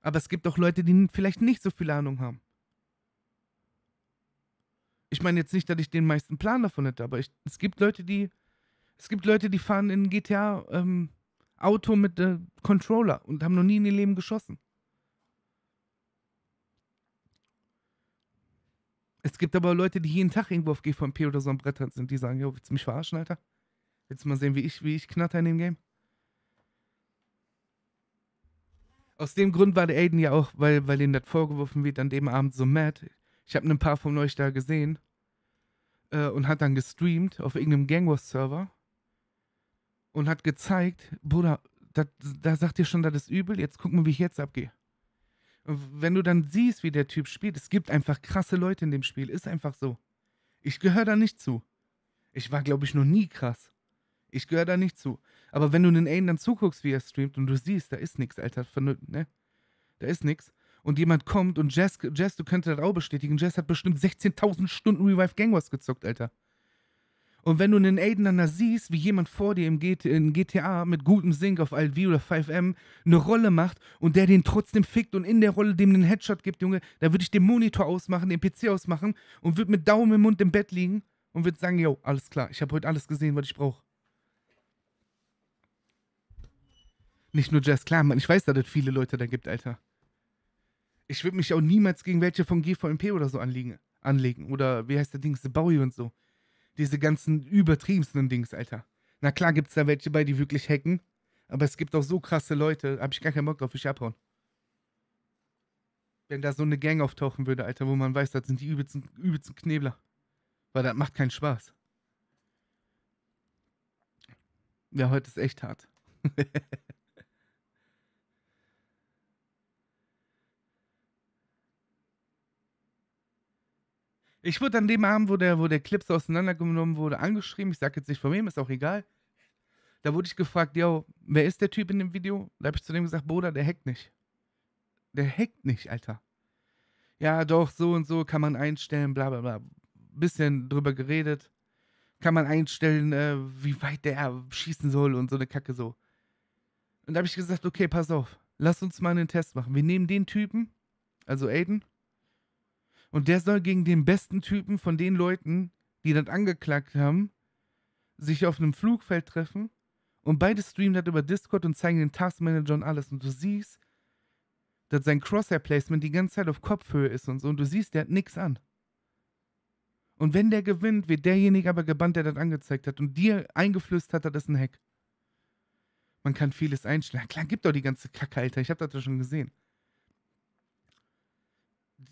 Aber es gibt auch Leute, die vielleicht nicht so viel Ahnung haben ich meine jetzt nicht, dass ich den meisten Plan davon hätte, aber ich, es gibt Leute, die, es gibt Leute, die fahren in GTA ähm, Auto mit äh, Controller und haben noch nie in ihr Leben geschossen. Es gibt aber Leute, die jeden Tag irgendwo auf GVMP oder so am Brett sind, die sagen, jo, willst du mich verarschen, Alter? Willst du mal sehen, wie ich, wie ich knatter in dem Game? Aus dem Grund war der Aiden ja auch, weil, weil ihm das vorgeworfen wird, an dem Abend so mad. Ich habe ne ein paar von euch da gesehen äh, und hat dann gestreamt auf irgendeinem Gangwars-Server und hat gezeigt, Bruder, da sagt ihr schon, das ist übel, jetzt guck mal, wie ich jetzt abgehe. Und wenn du dann siehst, wie der Typ spielt, es gibt einfach krasse Leute in dem Spiel, ist einfach so. Ich gehöre da nicht zu. Ich war, glaube ich, noch nie krass. Ich gehöre da nicht zu. Aber wenn du den Aiden dann zuguckst, wie er streamt und du siehst, da ist nichts, Alter, ne? Da ist nichts und jemand kommt und Jess, Jess, du könntest das auch bestätigen, Jess hat bestimmt 16.000 Stunden Revive Gangwars gezockt, Alter. Und wenn du einen Aiden dann da siehst, wie jemand vor dir im GTA mit gutem Sync auf Alt V oder 5M eine Rolle macht und der den trotzdem fickt und in der Rolle dem einen Headshot gibt, Junge, da würde ich den Monitor ausmachen, den PC ausmachen und würde mit Daumen im Mund im Bett liegen und würde sagen, yo, alles klar, ich habe heute alles gesehen, was ich brauche. Nicht nur Jazz, klar, man, ich weiß, dass es viele Leute da gibt, Alter ich würde mich auch niemals gegen welche von GVMP oder so anlegen. anlegen. Oder wie heißt der Dings, The Bowie und so. Diese ganzen übertriebensten Dings, Alter. Na klar gibt es da welche bei, die wirklich hacken. Aber es gibt auch so krasse Leute, hab ich gar keinen Bock drauf, ich abhauen. Wenn da so eine Gang auftauchen würde, Alter, wo man weiß, das sind die übelsten, übelsten Knebler. Weil das macht keinen Spaß. Ja, heute ist echt hart. Ich wurde an dem Abend, wo der, wo der Clips auseinandergenommen wurde, angeschrieben. Ich sage jetzt nicht von wem, ist auch egal. Da wurde ich gefragt, yo, wer ist der Typ in dem Video? Da habe ich zu dem gesagt, Bruder, der hackt nicht. Der hackt nicht, Alter. Ja, doch, so und so kann man einstellen, bla bla bla. Bisschen drüber geredet. Kann man einstellen, äh, wie weit der schießen soll und so eine Kacke so. Und da habe ich gesagt, okay, pass auf, lass uns mal einen Test machen. Wir nehmen den Typen, also Aiden, und der soll gegen den besten Typen von den Leuten, die das angeklagt haben, sich auf einem Flugfeld treffen und beide streamen das über Discord und zeigen den Taskmanager und alles. Und du siehst, dass sein Crosshair-Placement die ganze Zeit auf Kopfhöhe ist und so. Und du siehst, der hat nichts an. Und wenn der gewinnt, wird derjenige aber gebannt, der das angezeigt hat und dir eingeflößt hat, das ist ein Hack. Man kann vieles einstellen. klar, gib doch die ganze Kacke, Alter. Ich hab das ja schon gesehen.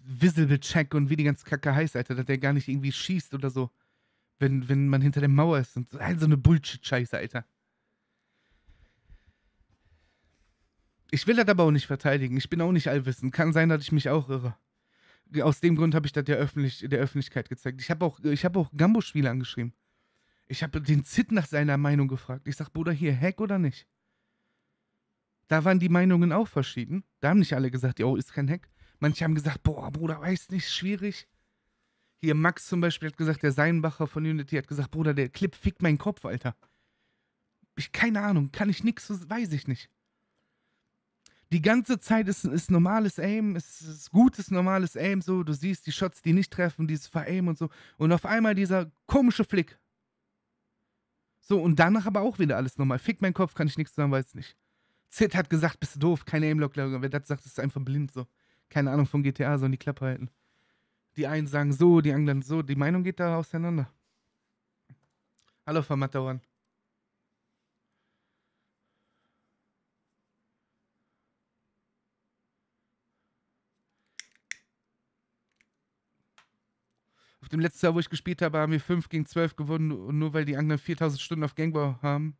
Visible-Check und wie die ganze Kacke heißt, Alter, dass der gar nicht irgendwie schießt oder so. Wenn, wenn man hinter der Mauer ist und so also eine Bullshit-Scheiße, Alter. Ich will das aber auch nicht verteidigen. Ich bin auch nicht allwissend. Kann sein, dass ich mich auch irre. Aus dem Grund habe ich das der, Öffentlich der Öffentlichkeit gezeigt. Ich habe auch, ich hab auch Gambo-Spieler angeschrieben. Ich habe den Zit nach seiner Meinung gefragt. Ich sage, Bruder, hier, Hack oder nicht? Da waren die Meinungen auch verschieden. Da haben nicht alle gesagt, yo, ist kein Hack. Manche haben gesagt, boah, Bruder, weiß nicht, schwierig. Hier Max zum Beispiel hat gesagt, der Seinbacher von Unity hat gesagt, Bruder, der Clip fickt meinen Kopf, Alter. Ich, keine Ahnung, kann ich nix, weiß ich nicht. Die ganze Zeit ist, ist normales Aim, ist, ist gutes normales Aim, so, du siehst die Shots, die nicht treffen, dieses Ver-Aim und so. Und auf einmal dieser komische Flick. So, und danach aber auch wieder alles normal. Fick meinen Kopf, kann ich nichts sagen, weiß nicht. Zit hat gesagt, bist du doof, keine Aimlock, wer das sagt, ist einfach blind so keine Ahnung von GTA, sollen die Klappe halten. Die einen sagen so, die anderen so. Die Meinung geht da auseinander. Hallo, Frau Mattauern. Auf dem letzten Jahr, wo ich gespielt habe, haben wir 5 gegen 12 gewonnen, nur weil die anderen 4000 Stunden auf Gangbau haben.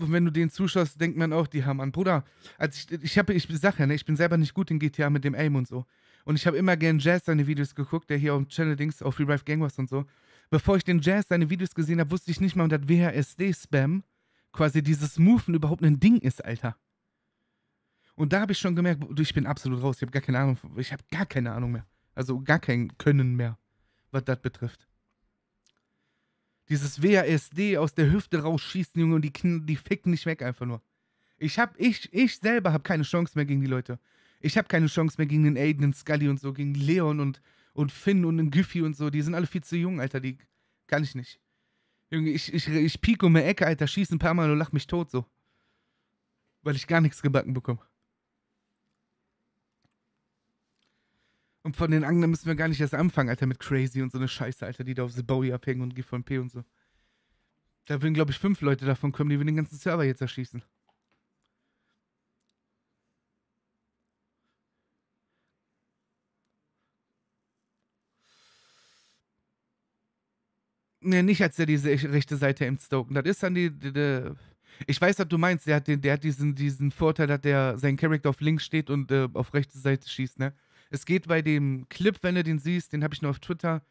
Und wenn du den zuschaust, denkt man auch, die haben an. Bruder, also ich, ich habe, ich sage ja, ne, ich bin selber nicht gut in GTA mit dem Aim und so. Und ich habe immer gern Jazz seine Videos geguckt, der hier auf dem Channel Dings auf Gang was und so. Bevor ich den Jazz seine Videos gesehen habe, wusste ich nicht mal, dass WHSD-Spam, quasi dieses Moven überhaupt ein Ding ist, Alter. Und da habe ich schon gemerkt, ich bin absolut raus. Ich habe gar keine Ahnung, ich habe gar keine Ahnung mehr. Also gar kein Können mehr, was das betrifft dieses WASD aus der Hüfte rausschießen, Junge, und die, die ficken nicht weg einfach nur. Ich hab, ich, ich selber habe keine Chance mehr gegen die Leute. Ich habe keine Chance mehr gegen den Aiden und Scully und so, gegen Leon und, und Finn und den Giffy und so. Die sind alle viel zu jung, Alter. Die kann ich nicht. Junge, ich, ich, ich pieke um eine Ecke, Alter, schieße ein paar Mal und lach mich tot so. Weil ich gar nichts gebacken bekomme. Und von den Anglern müssen wir gar nicht erst anfangen, Alter, mit Crazy und so eine Scheiße, Alter, die da auf The Bowie abhängen und GVMP und so. Da würden, glaube ich, fünf Leute davon kommen, die würden den ganzen Server jetzt erschießen. Ne, nicht als der diese rechte Seite im Stoken. Das ist dann die, die, die ich weiß, was du meinst. Der hat, den, der hat diesen, diesen Vorteil, dass der sein Charakter auf links steht und äh, auf rechte Seite schießt, ne? Es geht bei dem Clip, wenn du den siehst, den habe ich nur auf Twitter.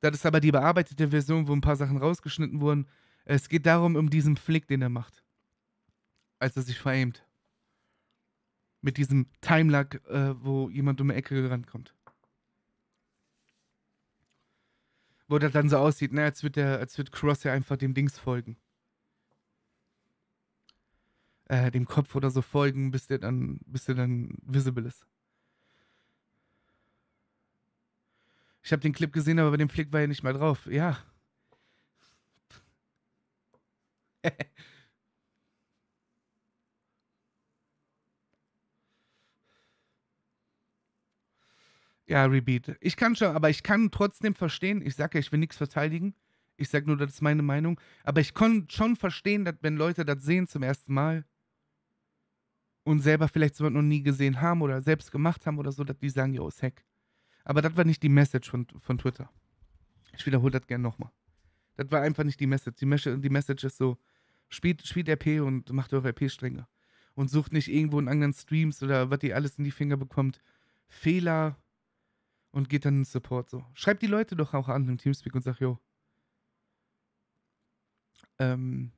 Das ist aber die bearbeitete Version, wo ein paar Sachen rausgeschnitten wurden. Es geht darum, um diesen Flick, den er macht. Als er sich verämt. Mit diesem Timelag, äh, wo jemand um die Ecke rankommt. Wo das dann so aussieht, na, ne, als wird, der, als wird Cross ja einfach dem Dings folgen. Äh, dem Kopf oder so folgen, bis der dann, bis der dann visible ist. Ich habe den Clip gesehen, aber bei dem Flick war er nicht mal drauf. Ja. ja, Repeat. Ich kann schon, aber ich kann trotzdem verstehen. Ich sage ja, ich will nichts verteidigen. Ich sage nur, das ist meine Meinung. Aber ich kann schon verstehen, dass wenn Leute das sehen zum ersten Mal und selber vielleicht sowas noch nie gesehen haben oder selbst gemacht haben oder so, dass die sagen, yo, ist Heck. Aber das war nicht die Message von, von Twitter. Ich wiederhole das gerne nochmal. Das war einfach nicht die Message. Die, Mes die Message ist so, spielt, spielt RP und macht eure RP stränge Und sucht nicht irgendwo in anderen Streams oder was ihr alles in die Finger bekommt. Fehler und geht dann in Support so. Schreibt die Leute doch auch an im Teamspeak und sagt, yo. Ähm,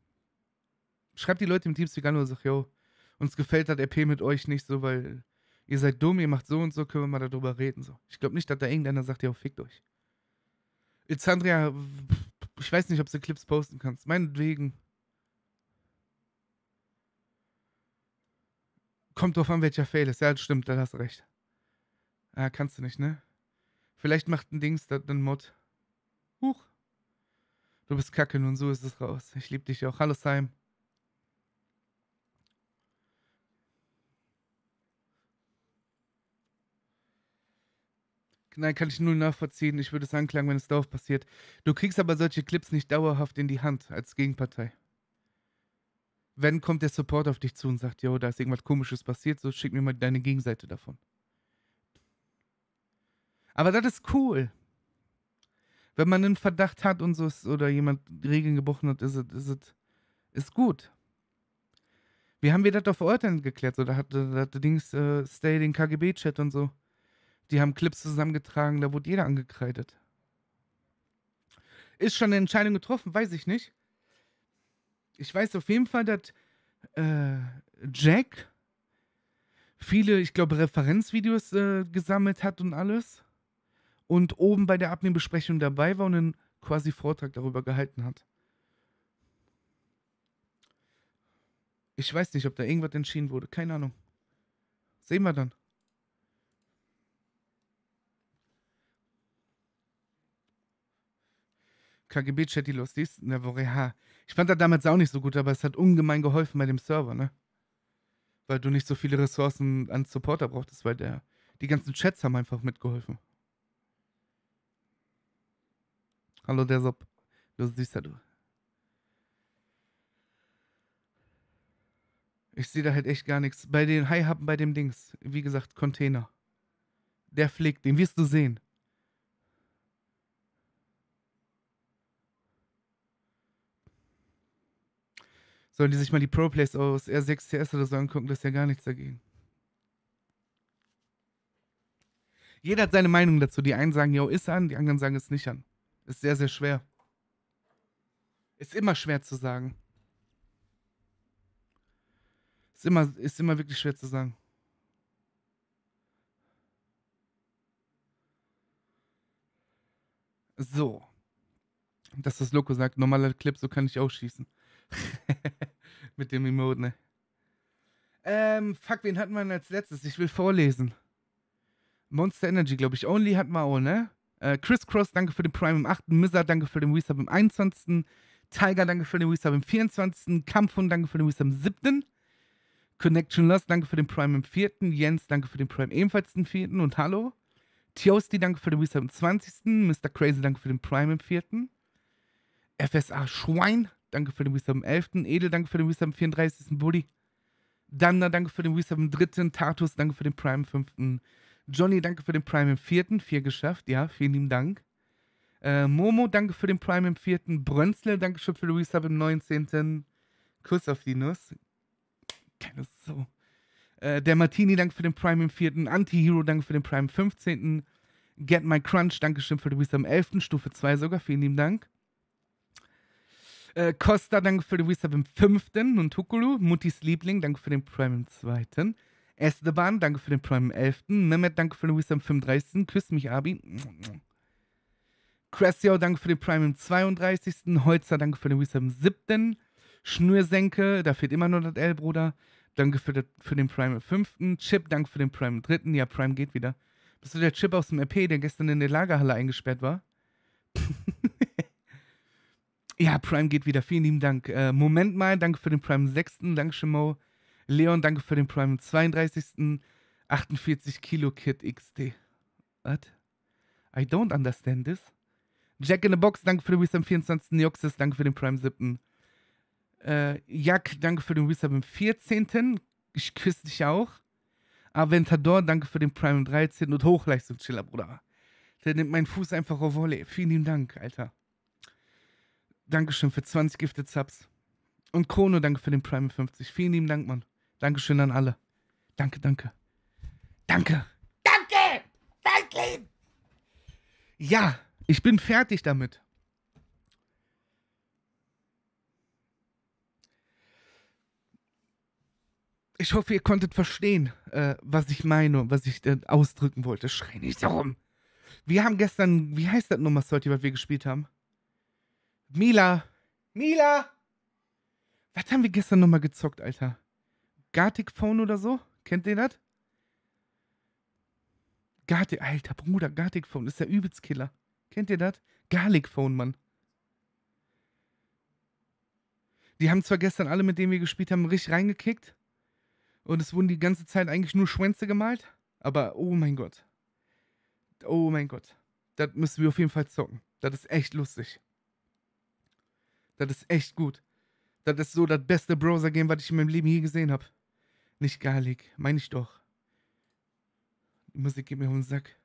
schreibt die Leute im Teamspeak an und sagt, yo, uns gefällt das RP mit euch nicht so, weil ihr seid dumm, ihr macht so und so, können wir mal darüber reden. So. Ich glaube nicht, dass da irgendeiner sagt, ja, fickt euch. Sandria, ich weiß nicht, ob du Clips posten kannst. Meinetwegen. Kommt drauf an, welcher Fail ist. Ja, das stimmt, da hast du recht. Ah, kannst du nicht, ne? Vielleicht macht ein Dings dann ein Mod. Huch. Du bist kacke, nun so ist es raus. Ich liebe dich auch. Hallo, Simon. Nein, kann ich null nachvollziehen. Ich würde es anklagen, wenn es darauf passiert. Du kriegst aber solche Clips nicht dauerhaft in die Hand als Gegenpartei. Wenn kommt der Support auf dich zu und sagt, yo, da ist irgendwas komisches passiert, so schick mir mal deine Gegenseite davon. Aber das ist cool. Wenn man einen Verdacht hat und so ist, oder jemand Regeln gebrochen hat, ist es ist, it, gut. Wie haben wir das auf Orten geklärt? So, da hatte, da Dings äh, Stay den KGB-Chat und so. Die haben Clips zusammengetragen, da wurde jeder angekreidet. Ist schon eine Entscheidung getroffen, weiß ich nicht. Ich weiß auf jeden Fall, dass äh, Jack viele, ich glaube, Referenzvideos äh, gesammelt hat und alles. Und oben bei der Abnehmbesprechung dabei war und einen quasi Vortrag darüber gehalten hat. Ich weiß nicht, ob da irgendwas entschieden wurde. Keine Ahnung. Sehen wir dann. KGB-Chat, die lustigsten in Ja, ich fand das damals auch nicht so gut, aber es hat ungemein geholfen bei dem Server, ne? Weil du nicht so viele Ressourcen an Supporter brauchtest, weil der, die ganzen Chats haben einfach mitgeholfen. Hallo, der Sob. Du siehst ja du. Ich sehe da halt echt gar nichts. Bei den High-Happen, bei dem Dings, wie gesagt, Container. Der fliegt, den wirst du sehen. Sollen die sich mal die Pro Plays aus R6 CS oder so angucken, das ist ja gar nichts dagegen. Jeder hat seine Meinung dazu. Die einen sagen, yo, ist an, die anderen sagen, ist nicht an. Ist sehr, sehr schwer. Ist immer schwer zu sagen. Ist immer, ist immer wirklich schwer zu sagen. So. Dass das Loco sagt, normaler Clip, so kann ich auch schießen. Mit dem Emote, ne? Ähm, fuck, wen hatten wir als letztes? Ich will vorlesen. Monster Energy, glaube ich. Only hat man Mao, ne? Äh, Chris Cross, danke für den Prime im 8. Mizza, danke für den Resub im 21. Tiger, danke für den Resub im 24. Kampfhund, danke für den Resub im 7. Connection Lost, danke für den Prime im 4. Jens, danke für den Prime ebenfalls im 4. Und hallo. Tiosti, danke für den Resub im 20. Mr. Crazy, danke für den Prime im 4. FSA Schwein, danke für den Wisdom am 11. Edel, danke für den Wisdom am 34. Buddy. Danda, danke für den Wisdom am 3. Tartus, danke für den Prime am 5. Johnny, danke für den Prime im 4. Vier geschafft, ja, vielen lieben Dank. Äh, Momo, danke für den Prime im 4. Brönzle, danke schön für den Wisdom im 19. Kuss auf die Nuss. Keine so. der Martini, danke für den Prime im 4. Anti-Hero, danke für den Prime im 15. Get My Crunch, danke schön für den Wisdom am 11. Stufe 2 sogar, vielen lieben Dank. Äh, Costa, danke für den Resub im fünften. Nuntukulu, Mutis Liebling, danke für den Prime im zweiten. Esteban, danke für den Prime im elften. Mehmet, danke für den Resub im 35. Küss mich, Abi. Cressio, danke für den Prime im 32. Holzer, danke für den Resub im 7. Schnürsenke, da fehlt immer nur das L, Bruder. Danke für, das, für den Prime im 5. Chip, danke für den Prime im 3. Ja, Prime geht wieder. Bist du der Chip aus dem RP, der gestern in der Lagerhalle eingesperrt war? Ja, Prime geht wieder. Vielen lieben Dank. Äh, Moment mal, danke für den Prime 6. Dankeschön, Mo. Leon, danke für den Prime 32. 48 Kilo Kit XD. What? I don't understand this. Jack in the Box, danke für den Resub am 24. Neoxys, danke für den Prime 7. Äh, Jack, danke für den Resub am 14. Ich küsse dich auch. Aventador, danke für den Prime 13. Und Hochleistungschiller, Bruder. Der nimmt meinen Fuß einfach auf Wolle. Vielen lieben Dank, Alter. Dankeschön für 20 Gifted Subs. Und Krono, danke für den Prime 50. Vielen lieben Dank, Mann. Dankeschön an alle. Danke, danke. Danke. Danke! Danke! Ja, ich bin fertig damit. Ich hoffe, ihr konntet verstehen, äh, was ich meine und was ich äh, ausdrücken wollte. Schrei nicht so rum. Wir haben gestern, wie heißt das nochmal, Salty, was wir gespielt haben? Mila. Mila! Was haben wir gestern nochmal gezockt, Alter? Gartic Phone oder so? Kennt ihr das? Gartic, Alter, Bruder, Gartic Phone ist der Übelskiller. Kennt ihr das? Garlic Phone, Mann. Die haben zwar gestern alle, mit denen wir gespielt haben, richtig reingekickt. Und es wurden die ganze Zeit eigentlich nur Schwänze gemalt. Aber oh mein Gott. Oh mein Gott. Das müssen wir auf jeden Fall zocken. Das ist echt lustig. Das ist echt gut. Das ist so das beste Browser-Game, was ich in meinem Leben je gesehen habe. Nicht Garlic, meine ich doch. Die Musik geht mir auf den Sack.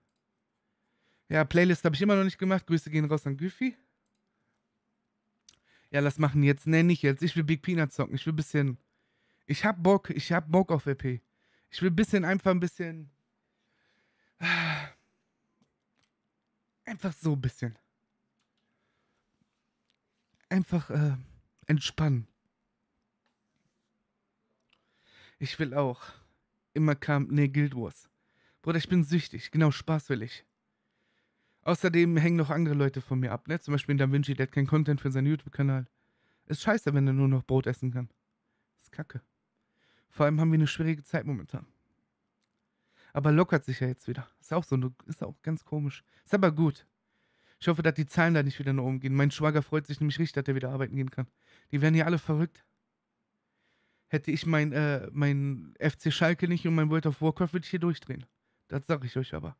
Ja, Playlist habe ich immer noch nicht gemacht. Grüße gehen raus an Goofy. Ja, lass machen jetzt. Nenn nicht jetzt. Ich will Big Peanut zocken. Ich will ein bisschen. Ich hab Bock. Ich hab Bock auf RP. E ich will ein bisschen einfach ein bisschen. Einfach so ein bisschen einfach äh, entspannen. Ich will auch. Immer kam, nee, Guild Wars. Bruder, ich bin süchtig, genau Spaß will ich. Außerdem hängen noch andere Leute von mir ab, ne? Zum Beispiel in Da Vinci, der hat keinen Content für seinen YouTube-Kanal. Ist scheiße, wenn er nur noch Brot essen kann. Ist kacke. Vor allem haben wir eine schwierige Zeit momentan. Aber lockert sich ja jetzt wieder. Ist auch so, ist auch ganz komisch. Ist aber gut. Ich hoffe, dass die Zahlen da nicht wieder nach oben gehen. Mein Schwager freut sich nämlich richtig, dass er wieder arbeiten gehen kann. Die werden hier alle verrückt. Hätte ich mein, äh, mein FC Schalke nicht und mein World of Warcraft, würde ich hier durchdrehen. Das sage ich euch aber.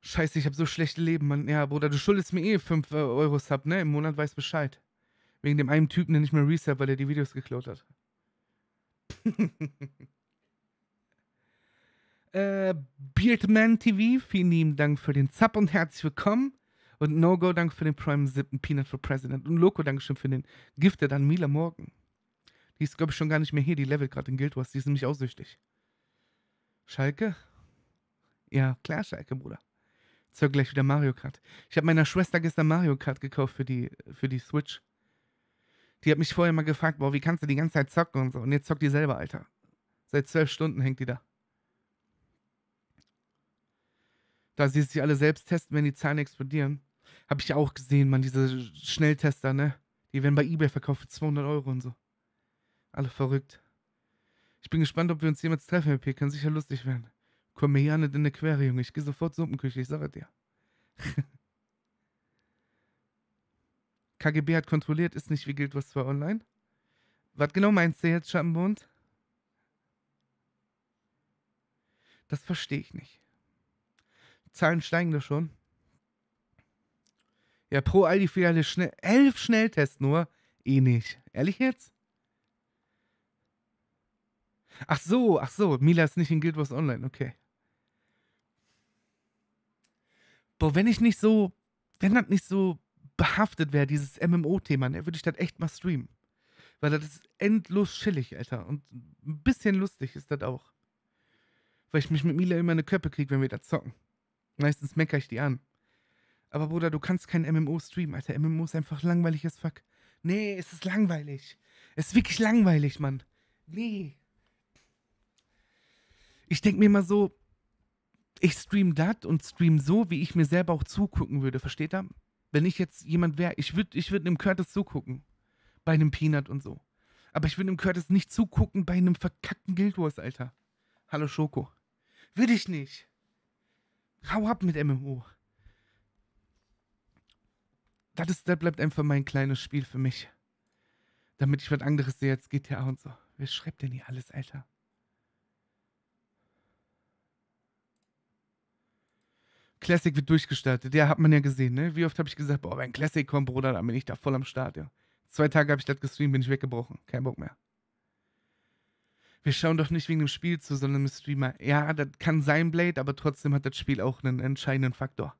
Scheiße, ich habe so schlechte Leben, Mann. Ja, Bruder, du schuldest mir eh 5 äh, Euro Sub, ne? Im Monat weiß Bescheid. Wegen dem einen Typen, der nicht mehr reset, weil er die Videos geklaut hat. Äh, Beardman TV, vielen lieben Dank für den Sub und herzlich willkommen. Und No-Go, Dank für den Prime 7, Peanut for President. Und Loco, Dankeschön für den Gifted an Mila Morgan. Die ist, glaube ich, schon gar nicht mehr hier. Die levelt gerade in Guild Wars. Die ist nämlich auch süchtig. Schalke? Ja, klar, Schalke, Bruder. Jetzt gleich wieder Mario Kart. Ich habe meiner Schwester gestern Mario Kart gekauft für die, für die Switch. Die hat mich vorher mal gefragt, boah, wie kannst du die ganze Zeit zocken und so. Und jetzt zockt die selber, Alter. Seit zwölf Stunden hängt die da. da sie sich alle selbst testen, wenn die Zahlen explodieren. Habe ich ja auch gesehen, man, diese Schnelltester, ne? Die werden bei eBay verkauft für 200 Euro und so. Alle verrückt. Ich bin gespannt, ob wir uns jemals treffen, P. Kann sicher lustig werden. Komm mir ja nicht in die Quere, Junge. Ich gehe sofort Suppenküche, ich sage dir. KGB hat kontrolliert, ist nicht wie gilt was zwar online. Was genau meinst du jetzt, Schattenbund? Das verstehe ich nicht. Zahlen steigen da schon. Ja, pro Aldi-Filiale schnell, elf Schnelltests nur. Eh nicht. Ehrlich jetzt? Ach so, ach so. Mila ist nicht in Guild Wars Online. Okay. Boah, wenn ich nicht so, wenn das nicht so behaftet wäre, dieses MMO-Thema, ne, würde ich das echt mal streamen. Weil das ist endlos chillig, Alter. Und ein bisschen lustig ist das auch. Weil ich mich mit Mila immer in eine Köppe kriege, wenn wir da zocken. Meistens meckere ich die an. Aber Bruder, du kannst kein MMO streamen, Alter. MMO ist einfach langweilig as fuck. Nee, es ist langweilig. Es ist wirklich langweilig, Mann. Nee. Ich denke mir immer so, ich stream das und stream so, wie ich mir selber auch zugucken würde, versteht ihr? Wenn ich jetzt jemand wäre, ich würde ich würd einem Curtis zugucken. Bei einem Peanut und so. Aber ich würde einem Curtis nicht zugucken bei einem verkackten Guild Wars, Alter. Hallo Schoko. Würde ich nicht. Hau ab mit MMO. Das, ist, das bleibt einfach mein kleines Spiel für mich. Damit ich was anderes sehe als GTA und so. Wer schreibt denn hier alles, Alter? Classic wird durchgestartet. Ja, hat man ja gesehen, ne? Wie oft habe ich gesagt, boah, wenn Classic kommt, Bruder, dann bin ich da voll am Start, ja. Zwei Tage habe ich das gestreamt, bin ich weggebrochen. Kein Bock mehr wir schauen doch nicht wegen dem Spiel zu, sondern dem Streamer. Ja, das kann sein Blade, aber trotzdem hat das Spiel auch einen entscheidenden Faktor.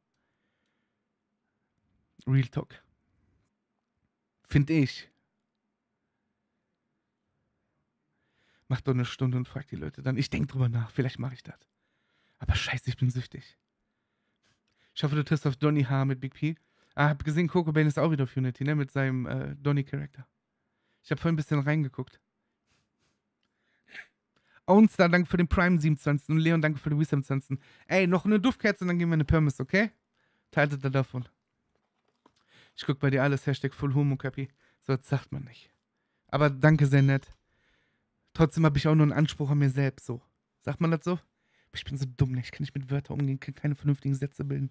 Real Talk. Finde ich. Mach doch eine Stunde und frag die Leute dann. Ich denke drüber nach, vielleicht mache ich das. Aber scheiße, ich bin süchtig. Ich hoffe, du triffst auf Donny H. mit Big P. Ah, hab gesehen, Coco Bane ist auch wieder auf Unity, ne? Mit seinem äh, Donny-Charakter. Ich habe vorhin ein bisschen reingeguckt. Ownstar, danke für den Prime 27 und Leon, danke für den Wii 27. Ey, noch eine Duftkerze und dann geben wir eine Permis, okay? Teilt da davon. Ich guck bei dir alles, Hashtag Full Homo Cappy. So das sagt man nicht. Aber danke, sehr nett. Trotzdem habe ich auch nur einen Anspruch an mir selbst, so. Sagt man das so? Ich bin so dumm, ne? ich kann nicht mit Wörtern umgehen, kann keine vernünftigen Sätze bilden.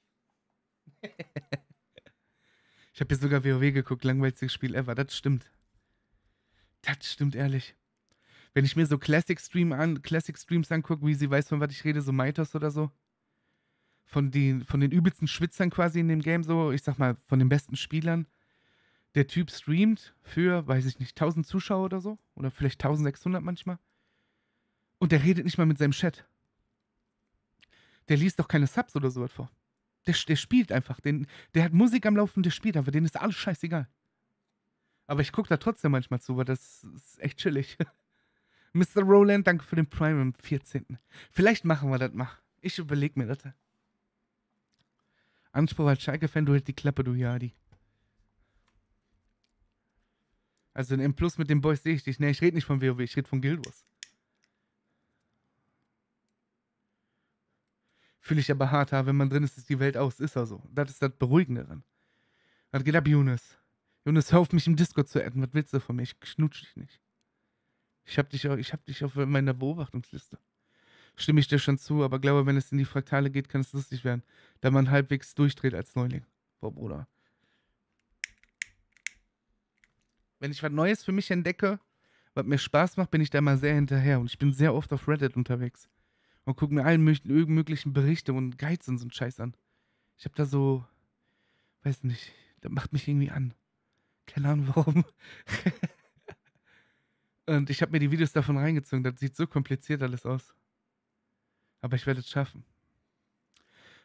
ich habe hier sogar WoW geguckt, langweiliges Spiel ever. Das stimmt. Das stimmt ehrlich wenn ich mir so Classic, Stream an, Classic Streams angucke, wie sie weiß, von was ich rede, so Mythos oder so. Von den, von den übelsten Schwitzern quasi in dem Game, so, ich sag mal, von den besten Spielern. Der Typ streamt für, weiß ich nicht, 1000 Zuschauer oder so. Oder vielleicht 1600 manchmal. Und der redet nicht mal mit seinem Chat. Der liest doch keine Subs oder sowas vor. Der, der spielt einfach. Den, der hat Musik am Laufen, der spielt einfach. Denen ist alles scheißegal. Aber ich gucke da trotzdem manchmal zu, weil das ist echt chillig. Mr. Roland, danke für den Prime am 14. Vielleicht machen wir das mal. Ich überleg mir das. Anspruch als Schalke-Fan, du hältst die Klappe, du Jadi. Also in M Plus mit dem Boys sehe ich dich. Ne, ich rede nicht von WoW, ich rede von Guild Wars. Fühle ich aber hart, wenn man drin ist, ist die Welt aus. Ist er so. Das ist das Beruhigende daran. Was geht ab, Jonas? Jonas, hör auf mich im Discord zu adden. Was willst du von mir? Ich knutsch dich nicht. Ich habe dich, hab dich auf meiner Beobachtungsliste. Stimme ich dir schon zu, aber glaube, wenn es in die Fraktale geht, kann es lustig werden, da man halbwegs durchdreht als Neuling. Boah, Bruder. Wenn ich was Neues für mich entdecke, was mir Spaß macht, bin ich da mal sehr hinterher und ich bin sehr oft auf Reddit unterwegs und gucke mir allen möglichen Berichte und Guides und so einen Scheiß an. Ich habe da so, weiß nicht, das macht mich irgendwie an. Keine Ahnung warum. Und ich habe mir die Videos davon reingezogen. Das sieht so kompliziert alles aus. Aber ich werde es schaffen.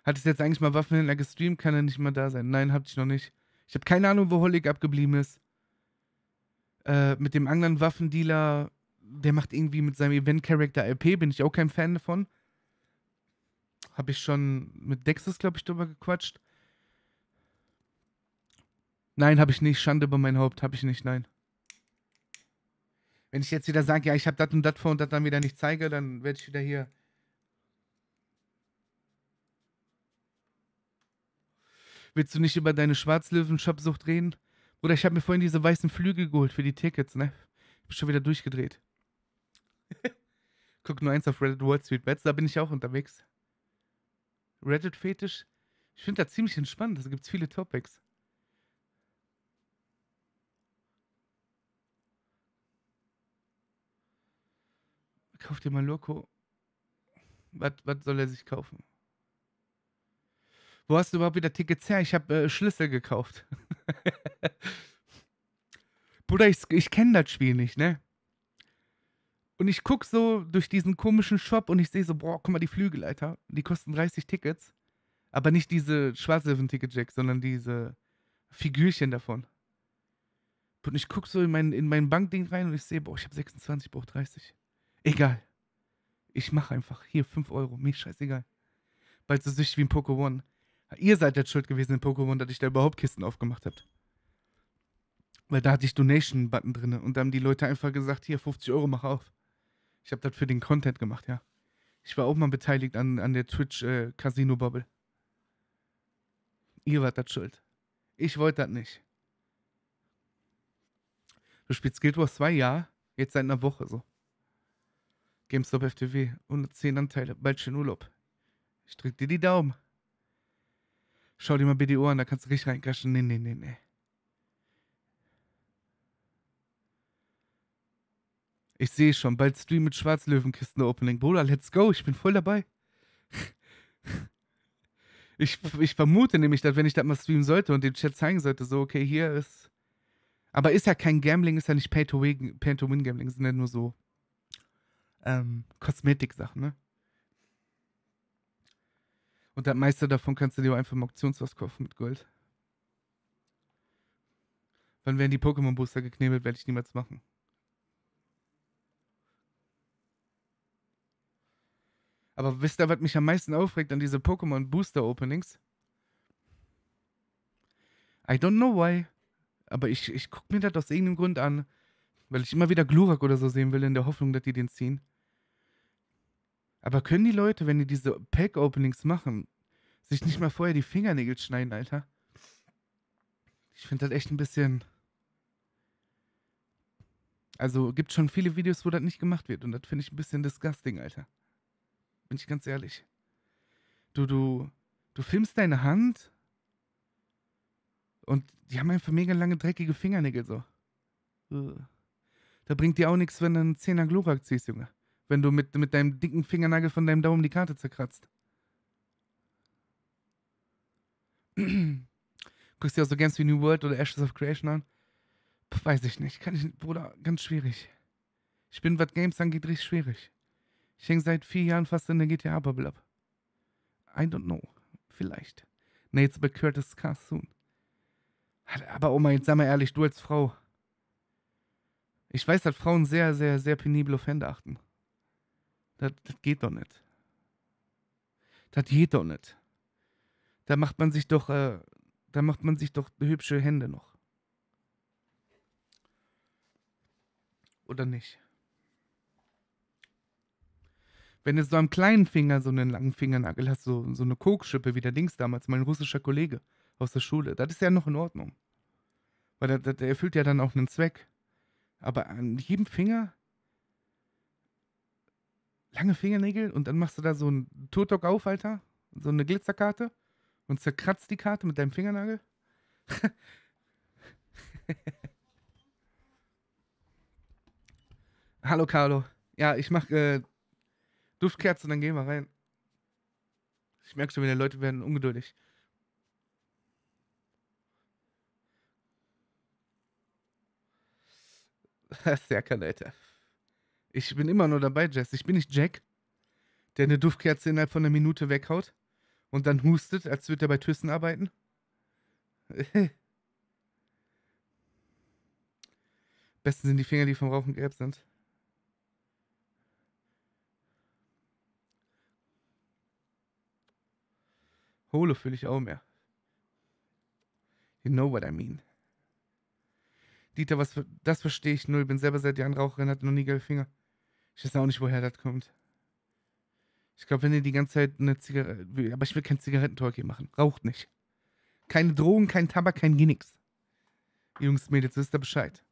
Hat es jetzt eigentlich mal Waffenhändler gestreamt? Kann er nicht mal da sein? Nein, hab ich noch nicht. Ich habe keine Ahnung, wo Holik abgeblieben ist. Äh, mit dem anderen Waffendealer, der macht irgendwie mit seinem Event-Character IP, bin ich auch kein Fan davon. Habe ich schon mit Dexus, glaube ich, drüber gequatscht. Nein, habe ich nicht. Schande über mein Haupt, habe ich nicht, nein. Wenn ich jetzt wieder sage, ja, ich habe das und das vor und das dann wieder nicht zeige, dann werde ich wieder hier. Willst du nicht über deine Schwarzlöwen-Shopsucht reden? Oder ich habe mir vorhin diese weißen Flügel geholt für die Tickets, ne? Ich bin schon wieder durchgedreht. Guck nur eins auf Reddit Wall Street Bets, da bin ich auch unterwegs. Reddit-Fetisch? Ich finde das ziemlich entspannt, da gibt es viele Topics. kauf dir mal Loco. Was, soll er sich kaufen? Wo hast du überhaupt wieder Tickets her? Ich habe äh, Schlüssel gekauft. Bruder, ich, ich kenne das Spiel nicht, ne? Und ich gucke so durch diesen komischen Shop und ich sehe so, boah, guck mal, die Flügeleiter, Die kosten 30 Tickets. Aber nicht diese Schwarzlöwen-Ticket-Jack, sondern diese Figürchen davon. Und ich gucke so in mein, in mein Bankding rein und ich sehe, boah, ich habe 26, ich brauche 30 egal. Ich mache einfach hier 5 Euro, mir scheißegal. Bald so süchtig wie ein Pokémon. Ihr seid jetzt schuld gewesen in Pokémon, dass ich da überhaupt Kisten aufgemacht habe. Weil da hatte ich Donation-Button drin und da haben die Leute einfach gesagt, hier 50 Euro, mach auf. Ich habe das für den Content gemacht, ja. Ich war auch mal beteiligt an, an der Twitch-Casino-Bubble. Äh, Ihr wart das schuld. Ich wollte das nicht. Du spielst Guild Wars 2, ja, jetzt seit einer Woche so. GameStop FTW, 110 Anteile, bald schön Urlaub. Ich drück dir die Daumen. Schau dir mal BDO an, da kannst du richtig reinkaschen. Nee, nee, nee, nee. Ich sehe schon, bald Stream mit Schwarzlöwenkisten-Opening. Bruder, let's go, ich bin voll dabei. ich, ich vermute nämlich, dass wenn ich das mal streamen sollte und den Chat zeigen sollte, so, okay, hier ist. Aber ist ja kein Gambling, ist ja nicht Pay-to-Win-Gambling, sind ja nur so ähm, Kosmetiksachen, ne? Und das meiste davon kannst du dir einfach im Auktionshaus kaufen mit Gold. Wann werden die Pokémon-Booster geknebelt, werde ich niemals machen. Aber wisst ihr, was mich am meisten aufregt an diese Pokémon-Booster-Openings? I don't know why. Aber ich, ich gucke mir das aus irgendeinem Grund an, weil ich immer wieder Glurak oder so sehen will, in der Hoffnung, dass die den ziehen. Aber können die Leute, wenn die diese Pack-Openings machen, sich nicht mal vorher die Fingernägel schneiden, Alter? Ich finde das echt ein bisschen. Also gibt schon viele Videos, wo das nicht gemacht wird. Und das finde ich ein bisschen disgusting, Alter. Bin ich ganz ehrlich. Du, du, du filmst deine Hand und die haben einfach mega lange dreckige Fingernägel so. Da bringt dir auch nichts, wenn du einen 10er Glorak ziehst, Junge wenn du mit, mit deinem dicken Fingernagel von deinem Daumen die Karte zerkratzt. Guckst du dir auch so Games wie New World oder Ashes of Creation an? Puh, weiß ich nicht. Kann ich, Bruder, ganz schwierig. Ich bin, was Games angeht, richtig schwierig. Ich hänge seit vier Jahren fast in der GTA-Bubble ab. I don't know. Vielleicht. Nee, jetzt bei Curtis soon. Aber Oma, oh jetzt sag mal ehrlich, du als Frau. Ich weiß, dass Frauen sehr, sehr, sehr penibel auf Hände achten. Das, das geht doch nicht. Das geht doch nicht. Da macht man sich doch, äh, da macht man sich doch hübsche Hände noch. Oder nicht? Wenn du so am kleinen Finger so einen langen Fingernagel hast, so, so eine Kokschippe wie der Dings damals, mein russischer Kollege aus der Schule, das ist ja noch in Ordnung. Weil der, der erfüllt ja dann auch einen Zweck. Aber an jedem Finger, lange Fingernägel und dann machst du da so einen Turtok auf, Alter. So eine Glitzerkarte und zerkratzt die Karte mit deinem Fingernagel. Hallo Carlo. Ja, ich mach äh, und dann gehen wir rein. Ich merke schon, wenn die Leute werden ungeduldig. Sehr kann, Alter. Ich bin immer nur dabei, Jess. Ich bin nicht Jack, der eine Duftkerze innerhalb von einer Minute weghaut und dann hustet, als würde er bei Thyssen arbeiten. Besten sind die Finger, die vom Rauchen gelb sind. Holo fühle ich auch mehr. You know what I mean. Dieter, was das verstehe ich null. Bin selber seit Jahren Raucherin, hatte noch nie gelbe Finger. Ich weiß auch nicht, woher das kommt. Ich glaube, wenn ihr die ganze Zeit eine Zigarette. Äh, aber ich will kein hier machen. Raucht nicht. Keine Drogen, kein Tabak, kein Genix. Jungs, Mädels, wisst ihr Bescheid.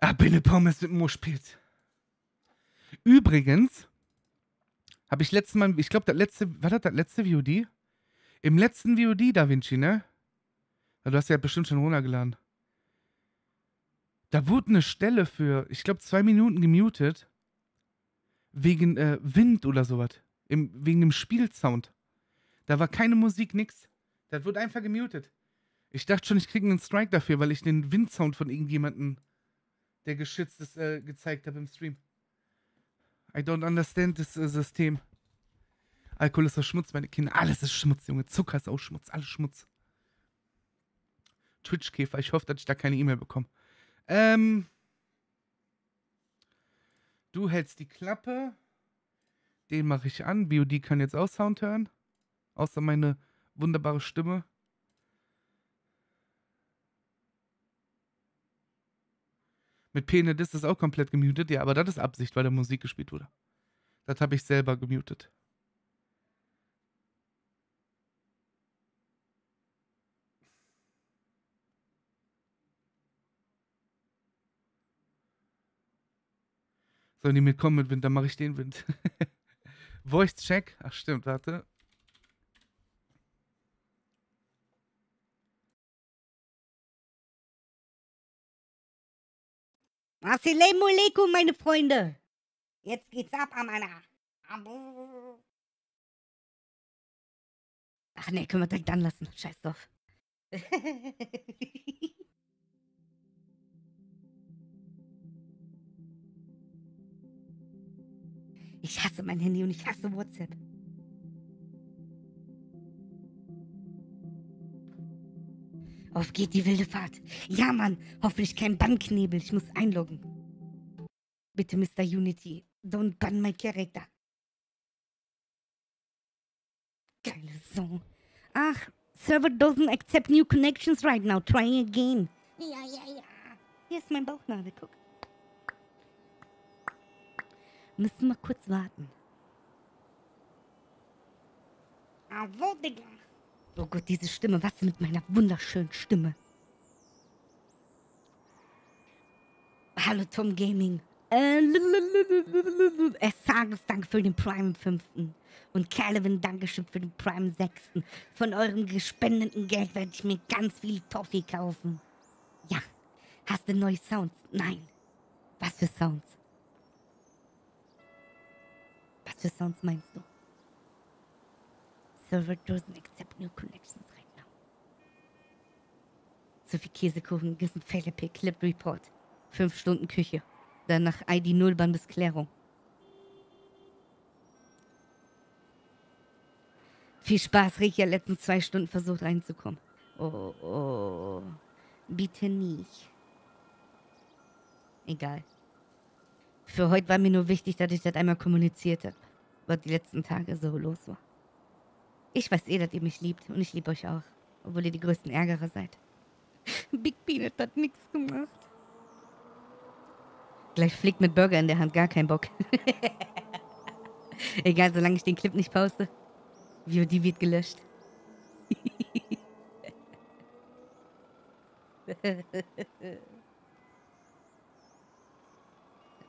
Ah, Bille Pommes mit Moschpit. Übrigens, habe ich letztes Mal, ich glaube, das letzte, war das das letzte VOD? Im letzten VOD, Da Vinci, ne? Du hast ja bestimmt schon runtergeladen. Da wurde eine Stelle für, ich glaube, zwei Minuten gemutet. Wegen äh, Wind oder sowas. Im, wegen dem Spielsound. Da war keine Musik, nix. Das wurde einfach gemutet. Ich dachte schon, ich kriege einen Strike dafür, weil ich den Windsound von irgendjemandem, der geschützt ist, äh, gezeigt habe im Stream. I don't understand this uh, System. Alkohol ist doch Schmutz, meine Kinder. Alles ist Schmutz, Junge. Zucker ist auch Schmutz. Alles Schmutz. Twitch-Käfer. Ich hoffe, dass ich da keine E-Mail bekomme. Ähm, du hältst die Klappe. Den mache ich an. BOD kann jetzt auch Sound hören. Außer meine wunderbare Stimme. Mit Penedis ist auch komplett gemutet. Ja, aber das ist Absicht, weil da Musik gespielt wurde. Das habe ich selber gemutet. Sollen die mitkommen mit Wind, dann mache ich den Wind. Voice Check. Ach stimmt, warte. Assalamu alaikum, meine Freunde. Jetzt geht's ab, Amana. Ach ne, können wir direkt anlassen. Scheiß drauf. Ich hasse mein Handy und ich hasse WhatsApp. Auf geht die wilde Fahrt. Ja, Mann, hoffentlich kein Bannknebel. Ich muss einloggen. Bitte, Mr. Unity, don't ban my character. Geile Song. Ach, Server doesn't accept new connections right now. Try again. Ja, ja, ja. Hier ist mein Bauchnabel, guck. Müssen wir kurz warten. Ah, wo, Digga? Oh Gott, diese Stimme. Was ist mit meiner wunderschönen Stimme? Hallo, Tom Gaming. Äh, es, äh, danke für den Prime 5. Und Calvin, Dankeschön für den Prime 6. Von eurem gespendeten Geld werde ich mir ganz viel Toffee kaufen. Ja. Hast du neue Sounds? Nein. Was für Sounds? Just sounds mines though. Server doesn't accept new connections right now. So viel Käsekuchen, Gissen, Felipe, Clip Report. Fünf Stunden Küche. Danach ID 0 Band bis Klärung. Viel Spaß, Rick ja letzten zwei Stunden versucht reinzukommen. Oh, oh. Bitte nicht. Egal. Für heute war mir nur wichtig, dass ich das einmal kommuniziert habe was die letzten Tage so los war. Ich weiß eh, dass ihr mich liebt und ich liebe euch auch, obwohl ihr die größten Ärgerer seid. Big Peanut hat nichts gemacht. Gleich fliegt mit Burger in der Hand gar kein Bock. Egal, solange ich den Clip nicht poste. VOD wird gelöscht.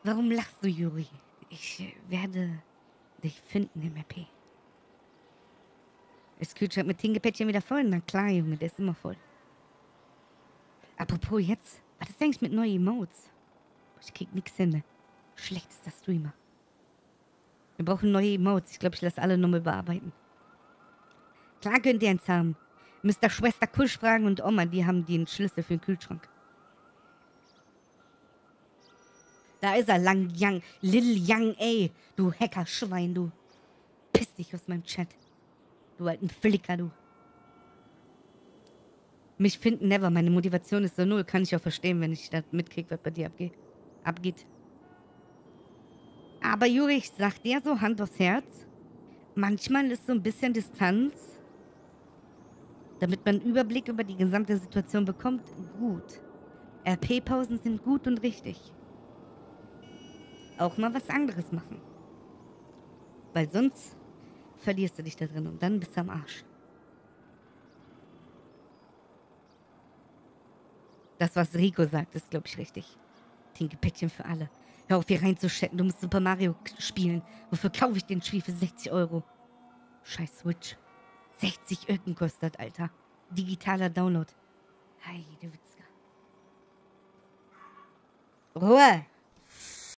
Warum lachst du, Juri? Ich äh, werde dich finden im RP. Ist Kühlschrank mit Tingepäckchen wieder voll? Na klar, Junge, der ist immer voll. Apropos jetzt, was ist eigentlich mit neuen Emotes? Ich krieg nix hin. Ne? Schlechtester Streamer. Wir brauchen neue Emotes. Ich glaube, ich lasse alle nochmal bearbeiten. Klar könnt ihr eins haben. Mr. Schwester Kusch fragen und Oma, die haben den Schlüssel für den Kühlschrank. Da ist er, Lang Yang. Lil Yang, ey. Du Hackerschwein, du. Piss dich aus meinem Chat. Du alten Flicker, du. Mich finden never. Meine Motivation ist so null. Kann ich auch verstehen, wenn ich da mitkriege, was bei dir abgeht. abgeht. Aber Juri, ich sag dir so Hand aufs Herz. Manchmal ist so ein bisschen Distanz, damit man einen Überblick über die gesamte Situation bekommt, gut. RP-Pausen sind gut und richtig auch mal was anderes machen. Weil sonst verlierst du dich da drin und dann bist du am Arsch. Das, was Rico sagt, ist, glaube ich, richtig. Tinkepäckchen für alle. Hör auf, hier reinzuschecken. Du musst Super Mario spielen. Wofür kaufe ich den Spiel für 60 Euro? Scheiß Switch. 60 Öcken kostet, Alter. Digitaler Download. Heide Witzka. Ruhe!